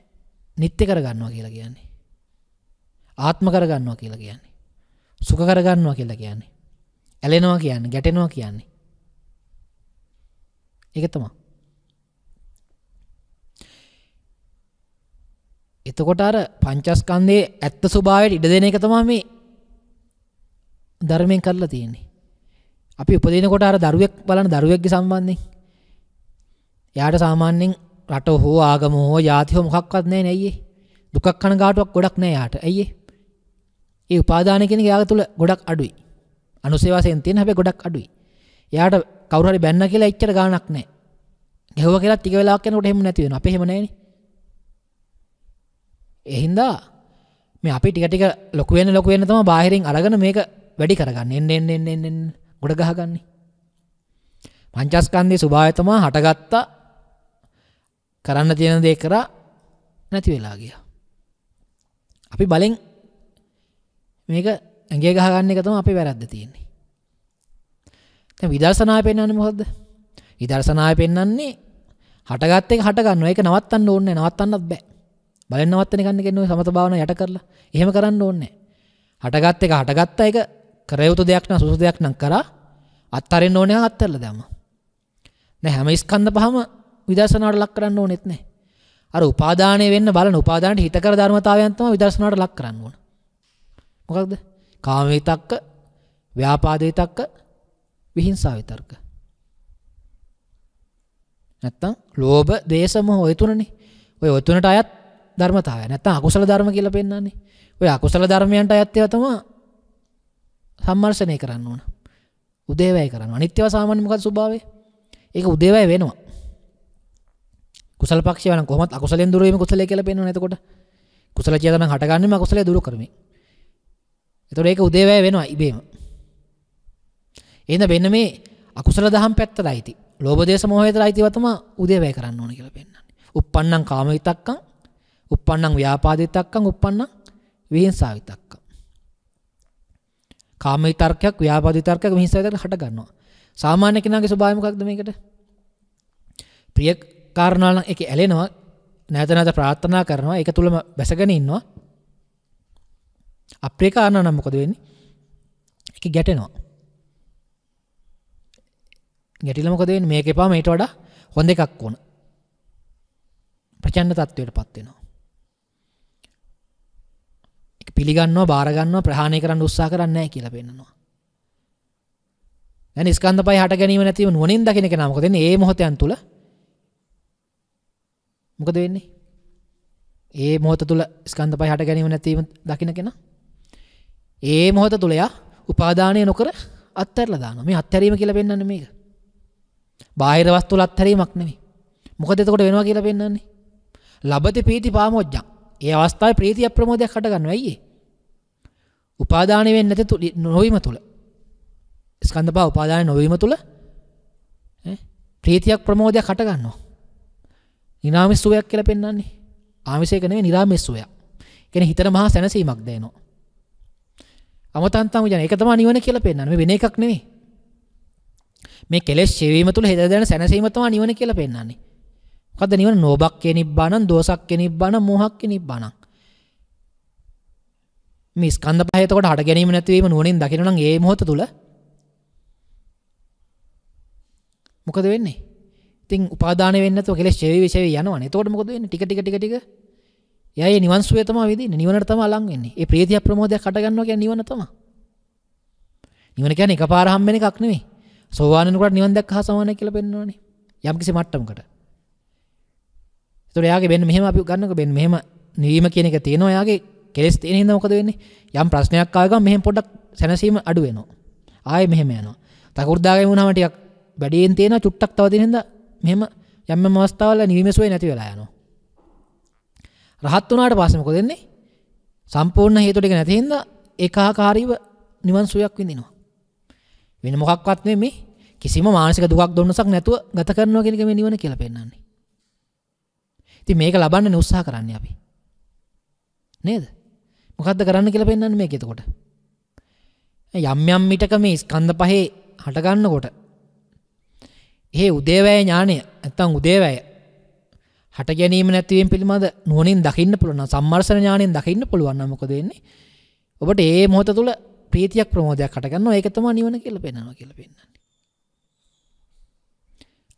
[SPEAKER 1] නිත්‍ය කර ගන්නවා කියලා කියන්නේ. ආත්ම කර ගන්නවා කියලා කියන්නේ. සුඛ කර ගන්නවා කියලා කියන්නේ. ඇලෙනවා කියන්නේ, ගැටෙනවා කියන්නේ. ඒක තමයි. එතකොට අර පංචස්කන්ධයේ ඇත්ත ස්වභාවයට ඉඩ දෙන එක තමයි මේ ධර්මයෙන් කරලා තියෙන්නේ. අපි උපදිනකොට අර දරුවෙක් බලන දරුවෙක්ගේ සම්බන්ධයෙන් එයාට සාමාන්‍යයෙන් රට හෝ ආගම හෝ ජාති හෝ මොකක්වත් නැහැ නේ අයියේ. දුකක් කනගාටුවක් ගොඩක් නැහැ යාට. අයියේ. ඒ උපාදාන කියන එක යාග තුල ගොඩක් අඩුයි. අනුසේ වශයෙන් තියෙන හැබැයි ගොඩක් අඩුයි. එයාට කවුරු හරි බැන්න කියලා එච්චර ගාණක් නැහැ. ගැහුවා කියලා ටික වෙලාවක් යනකොට එහෙම නැති වෙනවා. අපි එහෙම නැහැනේ. එහින්දා මේ අපි ටිකටික ලොකුවෙන ලොකුවෙන තම බාහිරෙන් අරගන මේක වැඩි කරගන්න එන්න එන්න එන්න එන්න ගොඩ ගහගන්නේ පංචස්කන්දී සුභායතමා හටගත්තා කරන්න තියෙන දේ කරා නැති වෙලා ගිය අපි බලෙන් මේක ඇගේ ගහගන්න එක තම අපි වැරද්ද තියෙන්නේ තැ විදර්ශනා පෙන්න්න මොහොද විදර්ශනාය පෙන්න්නේ හටගත්තේ හටගන්න එක නවත්තන්න ඕන්න නවත්තන්නත් බෑ බලන්නවත්තන ගන්න කෙන්නුව සමත භාවන යට කරලා එහෙම කරන්න ඕන්නේ. හටගත් එක හටගත්ත එක කරයුතු දෙයක් නම් සුසු දෙයක් නම් කරා අත්හරින්න ඕනේ අත්හැරලා දැම්ම. නෑ හැම ස්කන්ධ පහම විදර්ශනාවට ලක් කරන්න ඕනෙත් නෑ. අර උපාදානය වෙන්න බලන උපාදානට හිතකර ධර්මතාවයන් තමයි විදර්ශනාවට ලක් කරන්න ඕන. මොකක්ද? කාම විතක්ක, ව්‍යාපාද විතක්ක, විහිංසාව විතර්ක. නැත්තම් ලෝභ, දේශ, මොහ ඔය තුනනේ. ඔය ඔය තුනට අයත් ධර්මතාවය නැත්තම් අකුසල ධර්ම කියලා පෙන්වන්නේ. ඔය අකුසල ධර්මයන්ට අයත් ඒවා තමයි සම්මර්ෂණය කරන්න ඕන. උදේවැය කරනවා. අනිත් ඒවා සාමාන්‍ය මොකද ස්වභාවය? ඒක උදේවැය වෙනවා. කුසල පක්ෂය වෙන කොහොමත් අකුසලෙන් දුර වීම කුසලයේ කියලා පෙන්වනවා එතකොට. කුසල චේතනෙන් හටගන්නේම අකුසලයේ දුරු කරමින්. එතකොට ඒක උදේවැය වෙනවා ඉබේම. එහෙනම් මෙන්න මේ අකුසල දහම් පැත්තටයි ති. ලෝභ දේශ මොහේතරයි තිවතම උදේවැය කරන්න ඕන කියලා පෙන්වන්නේ. uppannam kama vitakkan uppannang ව්‍යාපාදිතක්කං uppannang විහිංසාවිතක්කං. කාම විතර්කයක් ව්‍යාපාදිතර්කයක් විහිංසාව විතර්කයක් හට ගන්නවා. සාමාන්‍ය කෙනාගේ ස්වභාවය මොකක්ද මේකට? ප්‍රිය කාරණා නම් ඒකේ ඇලෙනවා නැවත නැවත ප්‍රාර්ථනා කරනවා ඒක තුලම බැසගෙන ඉන්නවා. අප්‍රිය කාරණා නම් මොකද වෙන්නේ? ඒක ගැටෙනවා. ගැටිලා මොකද වෙන්නේ? මේක එපා මේට වඩා හොඳ එකක් ඕන. ප්‍රචන්න තත්වයටපත් වෙනවා. පිළිගන්නවා බාරගන්නවා ප්‍රහාණය කරන්න උත්සාහ කරන්නේ කියලා පෙන්නනවා. දැන් ස්කන්ධ පහ හට ගැනීම නැතිව නුවණින් දකින්න කෙනා මොකද වෙන්නේ? ඒ මොහොතයන් තුල මොකද වෙන්නේ? ඒ මොහොත තුල ස්කන්ධ පහ හට ගැනීම නැතිවීම දකින්න කෙනා ඒ මොහොත තුල යා උපාදානය නොකර අත්හැරලා දානවා. මේ අත්හැරීම කියලා පෙන්වන්නේ මේක. බාහිර වස්තු වල අත්හැරීමක් නෙමෙයි. මොකද එතකොට වෙනවා කියලා පෙන්වන්නේ. ලබති පීති පාමොජ්ජං. ඒ අවස්ථාවේ ප්‍රීතිය ප්‍රමෝදයක් හට ගන්නවා අයියේ. උපාදාන වෙන්නේ නැති නොවීම තුල. ස්කන්ධ භව උපාදාන නොවීම තුල ප්‍රීතියක් ප්‍රමෝදයක් හට ගන්නවා. නිරාමිස් සුවයක් කියලා පෙන්වන්නේ. ආමිෂයක නෙවෙයි නිරාමිස් සුවයක්. කියන්නේ හිතට මහා සැනසීමක් දැනෙනවා. අමතන්තම් කියන එක තමයි නිවන කියලා පෙන්වන්නේ. මේ වෙන එකක් නෙවෙයි. මේ කෙලෙස් ඡේවීම තුල හිත දැන සැනසීම තමයි නිවන කියලා පෙන්වන්නේ. මොකද්ද නිවන නෝබක්කේ නිබ්බානං දෝසක්කේ නිබ්බානං මෝහක්කේ නිබ්බානං මේ ස්කන්ධ පහ එතකොට හට ගැනීම නැතිවීම නුවණින් දකින්න නම් ඒ මොහොත තුල මොකද වෙන්නේ ඉතින් උපාදාන වෙන්නේ නැතුව කෙලෙස් ඡේවි විශේවි යනවනේ එතකොට මොකද වෙන්නේ ටික ටික ටික ටික එයා ඒ නිවන් සුවේ තමයි විඳින්නේ නිවනට තමයි ලං වෙන්නේ ඒ ප්‍රීතිය ප්‍රමෝදයක් හට ගන්නවා කියන්නේ නිවන තමයි නිවන කියන්නේ එකපාර හම්බෙන එකක් නෙමෙයි සෝවාන් වෙනකොට නිවන් දැක්කහම සමානයි කියලා පෙන්වනවනේ යම්කිසි මට්ටමකට ඒතකොට එයාගේ වෙන මෙහෙම අපි ගන්නකො වෙන මෙහෙම නිවීම කියන එක තියෙනවා එයාගේ කෙලස් තියෙන හින්දා මොකද වෙන්නේ? යම් ප්‍රශ්නයක් ආව ගමන් මෙහෙම පොඩ්ඩක් සැනසීම අඩු වෙනවා. ආයෙ මෙහෙම යනවා. තකුරුදාගේ වුණාම ටිකක් වැඩියෙන් තියෙනවා චුට්ටක් තව තියෙන හින්දා මෙහෙම යම් යම් අවස්ථාවල නිවීම සුවේ නැති වෙලා යනවා. රහත් වුණාට පස්සේ මොකද වෙන්නේ? සම්පූර්ණ හේතු ටික නැති හින්දා ඒකාකාරීව නිවන් සුවයක් විඳිනවා. වෙන මොකක්වත් නෙමෙයි කිසිම මානසික දුකක් දුන්නසක් නැතුව ගත කරනවා කියන එක මේ නිවන කියලා පෙන්නන්නේ. ඉතින් මේක ලබන්න උත්සාහ කරන්නේ අපි. නේද? මොකද්ද කරන්න කියලා පෙන්වන්නේ මේක එතකොට. යම් යම් මිටක මේ ස්කන්ධ පහේ හට ගන්නකොට එහේ උදේවැය ඥානය නැත්තම් උදේවැය හට ගැනීම නැතිවීම පිළිබඳ නුවණින් දකින්න පුළුවන් නම් සම්මර්ෂණ ඥාණයෙන් දකින්න පුළුවන් නම් මොකද වෙන්නේ? ඔබට ඒ මොහොත තුළ ප්‍රීතියක් ප්‍රමෝදයක් හට ගන්නවා ඒක තමයි නිවන කියලා පෙන්නනවා කියලා පෙන්නන්නේ.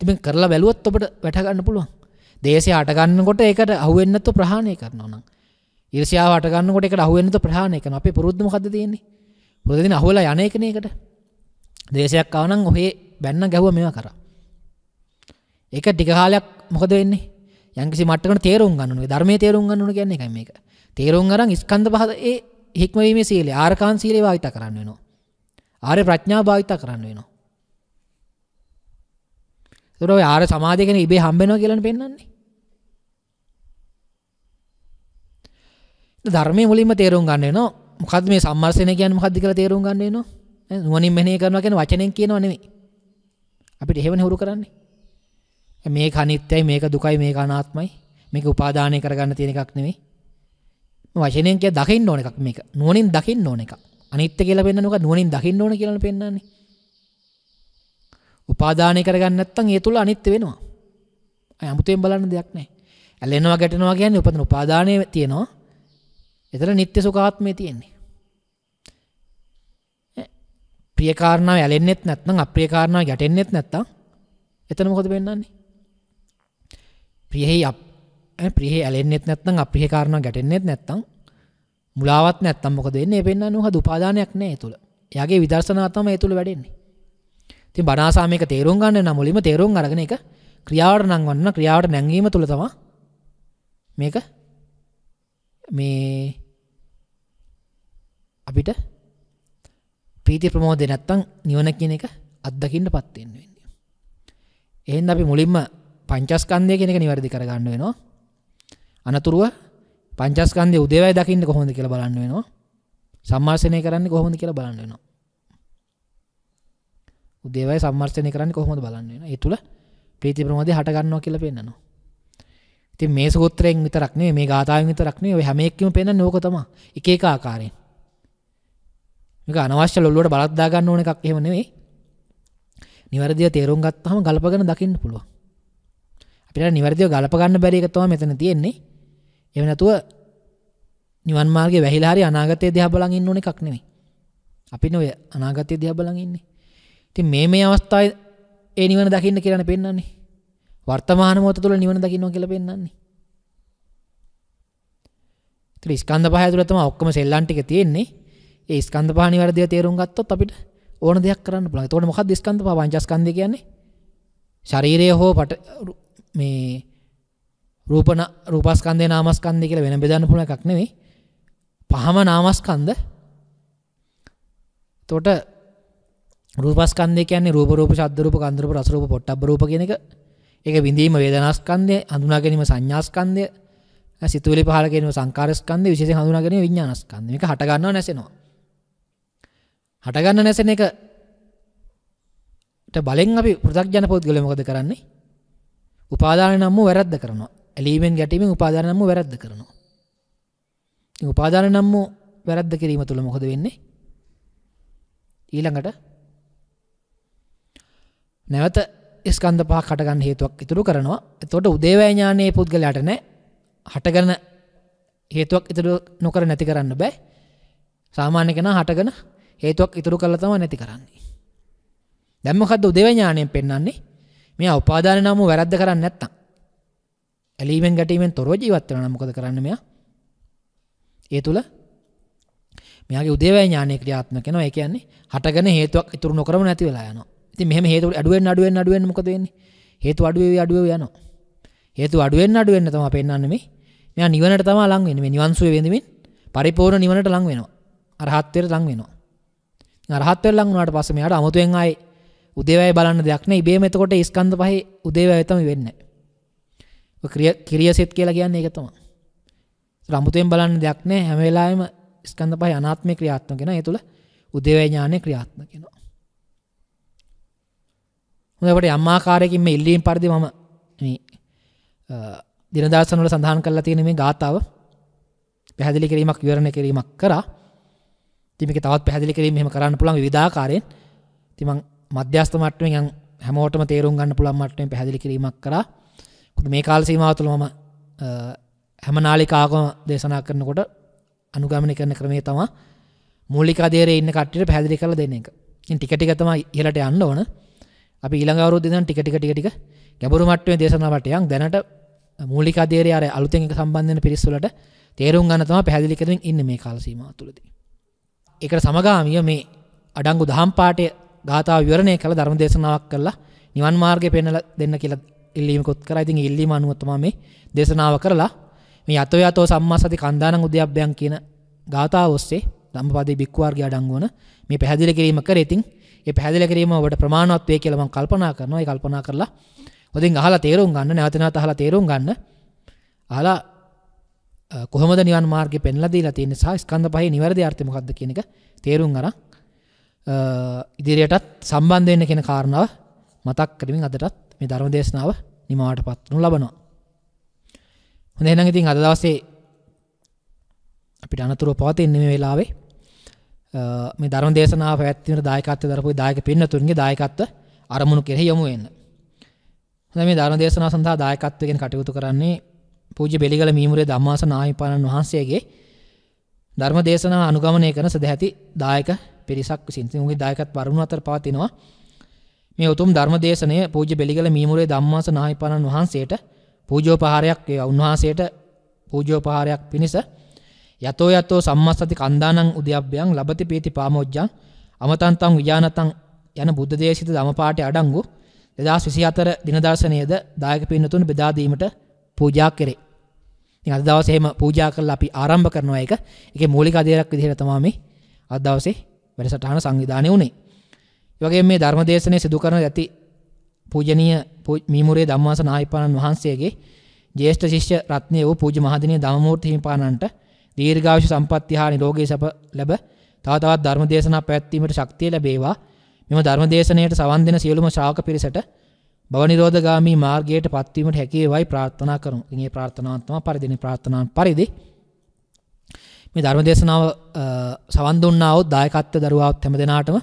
[SPEAKER 1] ඉතින් කරලා බැලුවොත් ඔබට වැටහ ගන්න පුළුවන්. දේශය අටගන්නකොට ඒකට අහුවෙන්නත්තු ප්‍රහාණය කරනවා නම් ඉරිසියාව අටගන්නකොට එකට අහුවෙන්නතු ප්‍රහාණය කරන අපේ පුරුද්ධම කද තියෙන්නේ පුරදින අහුවලා යනයකනයකට දේශයක් අවනං ඔහේ බැන්න ගැහුව මෙවා කර ඒක ටිකකාලයක් මොකද වෙන්නේ යංකිසි මට්ටකට තේරුම් ගන්නුනේ ධර්මය තේරුම් ගන්නුන කියන්නේ එකයි මේක තේරුම් අරන් ස්කන්ධ පහ ඒ හික්මවීමේ සීලේ ආරකාන් සීලේ භාවිතා කරන්න වෙනවා ආර්ය ප්‍රඥා භාවිතා කරන්න වෙනවා ඒතර ඔය ආර සමාධිය කියන ඉබේ හම්බ වෙනවා කියලානේ පෙන්වන්නේ. ධර්මයේ මුලින්ම තේරුම් ගන්න වෙනවා. මොකද්ද මේ සම්මර්ෂණය කියන්නේ මොකද්ද කියලා තේරුම් ගන්න වෙනවා. නුවණින් මෙනෙහි කරනවා කියන්නේ වචනෙන් කියනවා නෙමෙයි. අපිට එහෙමනේ හුරු කරන්නේ. මේක අනිත්‍යයි, මේක දුකයි, මේක අනාත්මයි. මේක උපාදානය කරගන්න තියෙන එකක් නෙමෙයි. වචනෙන් කිය දකින්න ඕන එකක් මේක. නුවණින් දකින්න ඕන එකක්. අනිත්‍ය කියලා පෙන්නන එක නුවණින් දකින්න ඕන කියලානේ පෙන්නන්නේ. උපාදානය කරගන්න නැත්නම් ඒ තුල අනිත්‍ය වෙනවා. අය අමුතෙන් බලන්න දෙයක් නැහැ. ඇලෙනවා ගැටෙනවා කියන්නේ උපදින උපාදානය තියෙනවා. එතන නিত্য සුඛාත්මය තියෙන්නේ. ප්‍රිය කාරණාව ඇලෙන්නෙත් නැත්නම් අප්‍රිය කාරණාව ගැටෙන්නෙත් නැත්නම් එතන මොකද වෙන්නන්නේ? ප්‍රියෙහි අප් ප්‍රියෙහි ඇලෙන්නෙත් නැත්නම් අප්‍රිය කාරණාව ගැටෙන්නෙත් නැත්නම් මුලාවත් නැත්නම් මොකද වෙන්නේ? මේ වෙන්නන්නේ උහද උපාදානයක් නැහැ ඒ තුල. එයාගේ විදර්ශනා තමයි ඒ තුල වැඩෙන්නේ. ති බනාසා මේක තේරුම් ගන්න නමුලිම තේරුම් අරගෙන එක ක්‍රියාවට නංවන්න ක්‍රියාවට නැංගීම තුළ තම මේක මේ අපිට පීති ප්‍රමෝදය නැත්තං නිවන කියන එක අත්දකින්න පත්වෙන්න වෙන්න. එහෙන් අපි මුලින්ම පංචස්කන්දය කෙනෙක නිවැරදි කරගන්න වෙනවා. අනතුරුව පංචස්කන්දය උදේවයි දකින්න කොහොඳ කියලා බලන්න වෙනවා සම්මාර්සනය කරන්න කොහොඳ කියලා බලන්න වෙනවා. උදේවයි සම්මර්ශනය කරන්න කොහොමද බලන්න ඒ තුළ ප්‍රීති ප්‍රමෝදය හටගන්නවා කියල පෙන්න්නනවා ති මේ සෝත්‍රයෙන් විතරක්නේ මේ ගාතාව විතරක්නේ ඔය හැමෙක්කම පෙන නෝකතම එකක ආකාරයෙන් මේක අනවශ්‍ය ලොල්ලුවට බලද්දාගන්න ඕන එකක් එහෙම නෙවෙයි නිවැරදිව තේරුම් ගත්තහම ගලපගන දකින්න පුළුවන් අපිට නිවැරදිව ගලපගන්න බැරි එකතව මෙතන තියෙන්නේ එම නැතුව නිවන් මාර්ගේ වැහිලාරි අනාගතය දෙහ බලගන්න ඕන එකක් නෙවෙයි අපි නොය අනාගතය දෙහ බලගන්නේ ති මේ මේ අවස්ථායි ඒ නිවන දකින්න කියරන පෙන්න්නන්නේ වර්තමාන මොත තුළ නිවන දකින්න කියල පෙන්න්නන්නේ ස්කන්ධ පහ තුළතම ඔක්කම සෙල්ලන්ටික තියෙන්නේ ඒ ස්කන්ධ පානි වැරදිය තේරුම් ගත්තොත් අපිට ඕන දෙයක් කරන්න පුළ තොට මොහත් ස්කන්ධ පංචස්කන්ද කියන්නේ ශරීරය හෝ පට මේ රූපන රූපස්කන්දය නාමස්කන්දය කියල වෙන බෙදන්න පුළ එකක් නෙවෙයි පහම නාමස්කන්ද තොට රූපස්කන්ධය කියන්නේ රූප රූප ශබ්ද රූප ගන්ධ රූප රස රූප පොට්ටබ්බ රූප කියන එක. ඒක විඳීම වේදනාස්කන්ධය, හඳුනා ගැනීම සංඥාස්කන්ධය, සිතුවිලි පහළ ගැනීම සංකාරස්කන්ධය, විශේෂයෙන් හඳුනා ගැනීම විඥානස්කන්ධය. මේක හට ගන්නව නැසෙනවා. හට ගන්න නැසෙන එක ට බලෙන් අපි පෘථග්ජන පොත්ගලේ මොකද කරන්නේ? උපාදාන නම් වූ වැරද්ද කරනවා. ඇලීමෙන් ගැටීමෙන් උපාදාන නම් වූ වැරද්ද කරනවා. ඉතින් උපාදාන නම් වූ වැරද්ද කිරීම තුළ මොකද වෙන්නේ? ඊළඟට නැවත ස්කන්ධ පහ කටගන්න හේතුවක් ඉතුරු කරනවා. එතකොට උදේවැය ඥානයේ පුද්ගලයාට නෑ හටගෙන හේතුවක් ඉතුරු නොකර නැති කරන්න බෑ. සාමාන්‍ය කෙනා හටගෙන හේතුවක් ඉතුරු කරලා තමයි නැති කරන්නේ. දැන් මොකද්ද උදේවැය ඥාණයෙන් පෙන්වන්නේ? මෙයා උපාදාන නාම වැරද්ද කරන්නේ නැත්තම්. ඇලීමෙන් ගැටීමෙන් තොරව ජීවත් වෙනවා නම් මොකද කරන්න මෙයා? ඒ තුල මෙයාගේ උදේවැය ඥානයේ ක්‍රියාත්මක වෙනවා. ඒ කියන්නේ හටගෙන හේතුවක් ඉතුරු නොකරම නැති වෙලා යනවා. ඉතින් මෙහෙම හේතු අඩුවෙන් අඩුවෙන් අඩුවෙන් මොකද වෙන්නේ? හේතු අඩුවේ අඩුවේ යනවා. හේතු අඩුවෙන් අඩුවෙන් තමයි පෙන්වන්නේ මේ. මෙයා නිවනට තමයි ලං වෙන්නේ. මේ නිවන්සුවේ වෙඳමින් පරිපූර්ණ නිවනට ලං වෙනවා. අරහත්ත්වයට ලං වෙනවා. ඉතින් අරහත්ත්වයට ලං වුණාට පස්සේ මෙයාට අමුතුවෙන් ආයේ උදේවැය බලන්න දෙයක් නෑ. ඉබේම එතකොට ස්කන්ධ පහේ උදේවැය තමයි වෙන්නේ. ඔය ක්‍රිය ක්‍රියසෙත් කියලා කියන්නේ ඒක තමයි. අමුතුවෙන් බලන්න දෙයක් නෑ. හැම වෙලාවෙම ස්කන්ධ පහේ අනාත්මේ ක්‍රියාත්මක වෙනවා. ඒ තුල උදේවැය ඥානය ක්‍රියාත්මක වෙනවා. හොඳට යම්මාකාරයකින් මේ ඉල්ලීම් පරිදි මම මේ දිනදාසන වල සඳහන් කරලා තියෙන මේ ගාතාව පැහැදිලි කිරීමක් විවරණය කිරීමක් කරා. ඉතින් මේක තවත් පැහැදිලි කිරීම මෙහෙම කරන්න පුළුවන් විවිධාකාරයෙන්. ඉතින් මම මධ්‍යස්ථ මට්ටමින් හැමෝටම තේරුම් ගන්න පුළුවන් මට්ටමින් පැහැදිලි කිරීමක් කරා. මොකද මේ කාල සීමාව තුළ මම හැම නාලිකාවකම දේශනා කරනකොට අනුගමනය කරන ක්‍රමය තමයි මූලික අධ්‍යයනයේ ඉන්න කට්ටියට පැහැදිලි කරලා දෙන එක. ඉතින් ටික ටික තමයි ඉහළට යන්න ඕන. අපි ඊළඟවරු දෙදන ටික ටික ටික ටික ගැඹුරු මට්ටමේ දේශනාවට යන් දැනට මූලික අධ්‍යයනය අර අලුතෙන් එක සම්බන්ධ වෙන පිරිස් වලට තේරුම් ගන්න තමයි පැහැදිලි කරමින් ඉන්නේ මේ කාල සීමාව තුළදී. ඒකට සමගාමීව මේ අඩංගු දහම් පාඨයේ ගාථා විවරණය කළ ධර්ම දේශනාවක් කරලා නිවන් මාර්ගය පෙන්වලා දෙන්න කියලා ඉල්ලීමකුත් කරා. ඉතින් ඉල්ලීම අනුව තමයි මේ දේශනාව කරලා මේ අතෝ යතෝ සම්මා සති කන්දානං උද්‍යප්පයන් කියන ගාථාව ඔස්සේ ධම්මපදයේ බික්කු වර්ගය අඩංගු වන මේ පැහැදිලි කිරීම කරේ. ඉතින් ඒ පැහැදිලි කිරීම ඔබට ප්‍රමාණවත් වේ කියලා මම කල්පනා කරනවා. ඒ කල්පනා කරලා හොඳින් අහලා තේරුම් ගන්න, නැවත නැවත අහලා තේරුම් ගන්න. අහලා කොහොමද නිවන් මාර්ගේ පෙන්ලා දීලා තියෙන්නේ සහ ස්කන්ධ පහේ නිවැරදි අර්ථය මොකක්ද කියන එක තේරුම් අරන් ඉදිරියටත් සම්බන්ධ වෙන්න කියන කාරණාව මතක් කරමින් අදටත් මේ ධර්ම දේශනාව නිමාවටපත් කරනු ලබනවා. හොඳ එහෙනම් ඉතින් අද දවසේ අපිට අනතුරුව පවතින්නේ මේ වෙලාවේ මේ ධර්ම දේශනාව පැවැත්වීමට දායකත්වය දරපු දායක පින්නතුන්ගේ දායකත්ව අරමුණු කෙරෙහි යොමු වෙන්න. හොඳයි මේ ධර්ම දේශනාව සඳහා දායකත්වයෙන් කටයුතු කරන්නේ පූජ්‍ය බෙලිගල මීමුරේ ධම්මාස නාහිපාණන් වහන්සේගේ ධර්ම දේශනාව අනුගමනය කරන සදැහැති දායක පිරිසක් විසින්. ඉතින් උගේ දායකත්ව වරුණ අතර පවතිනවා මේ උතුම් ධර්ම දේශනය පූජ්‍ය බෙලිගල මීමුරේ ධම්මාස නාහිපාණන් වහන්සේට පූජෝපහාරයක් ඒ උන්වහන්සේට පූජෝපහාරයක් පිණිස යතෝ යතෝ සම්මස්සති කන්දානං උද්‍යබ්බයන් ලබති පීති පාමෝජ්ජං අමතන්තං විජානතං යන බුද්ධ දේශිත ධමපාඨය අඩංගු 2024 දින දර්ශනයේද දායක පින්නතුන් බෙදා දීමට පූජා කෙරේ. ඉතින් අද දවසේ එහෙම පූජා කරලා අපි ආරම්භ කරනවා ඒක. ඒකේ මූලික අධ්‍යයනයක් විදිහට තමයි මේ අද දවසේ වැඩසටහන සංවිධානය වුණේ. ඒ වගේම මේ ධර්ම දේශනය සිදු කරන යති පූජනීය මීමුරේ ධම්මාස නාහිපාණන් වහන්සේගේ ජ්‍යෙෂ්ඨ ශිෂ්‍ය රත්නය වූ පූජ්‍ය මහදිනිය ධම්මමූර්ති හිමිපාණන්ට දීර්ඝායුෂ සම්පත්තිය හා නිරෝගී සැප ලැබ තව තවත් ධර්ම දේශනා පැවැත්වීමට ශක්තිය ලැබේවා. මෙම ධර්ම දේශනාවට සවන් දෙන සියලුම ශ්‍රාවක පිරිසට භව නිරෝධගාමී මාර්ගයට පත්වීමට හැකියවයි ප්‍රාර්ථනා කරමු. ඉතින් මේ ප්‍රාර්ථනාවන් තමයි පරිදින ප්‍රාර්ථනාන් පරිදි මේ ධර්ම දේශනාව සවන් දුන්නා වූ දායකත්ව දරුවාවත් හැම දෙනාටම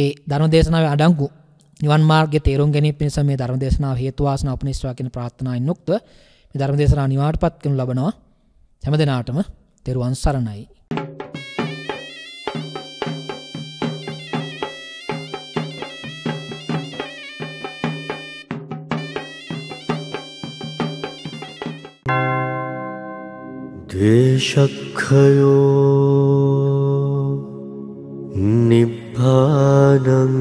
[SPEAKER 1] ඒ ධර්ම දේශනාවේ අඩංගු නිවන් මාර්ගයේ තේරුම් ගැනීම පිණිස මේ ධර්ම දේශනාව හේතු වාසනා උපනිෂ්ඨවා කියන ප්‍රාර්ථනාවෙන් යුක්තව මේ ධර්ම දේශනාව නිවාඩපත් කරනු ලබනවා හැම දෙනාටම තෙරුවන් සරණයි. द्वेषक्षयो निब्बानम्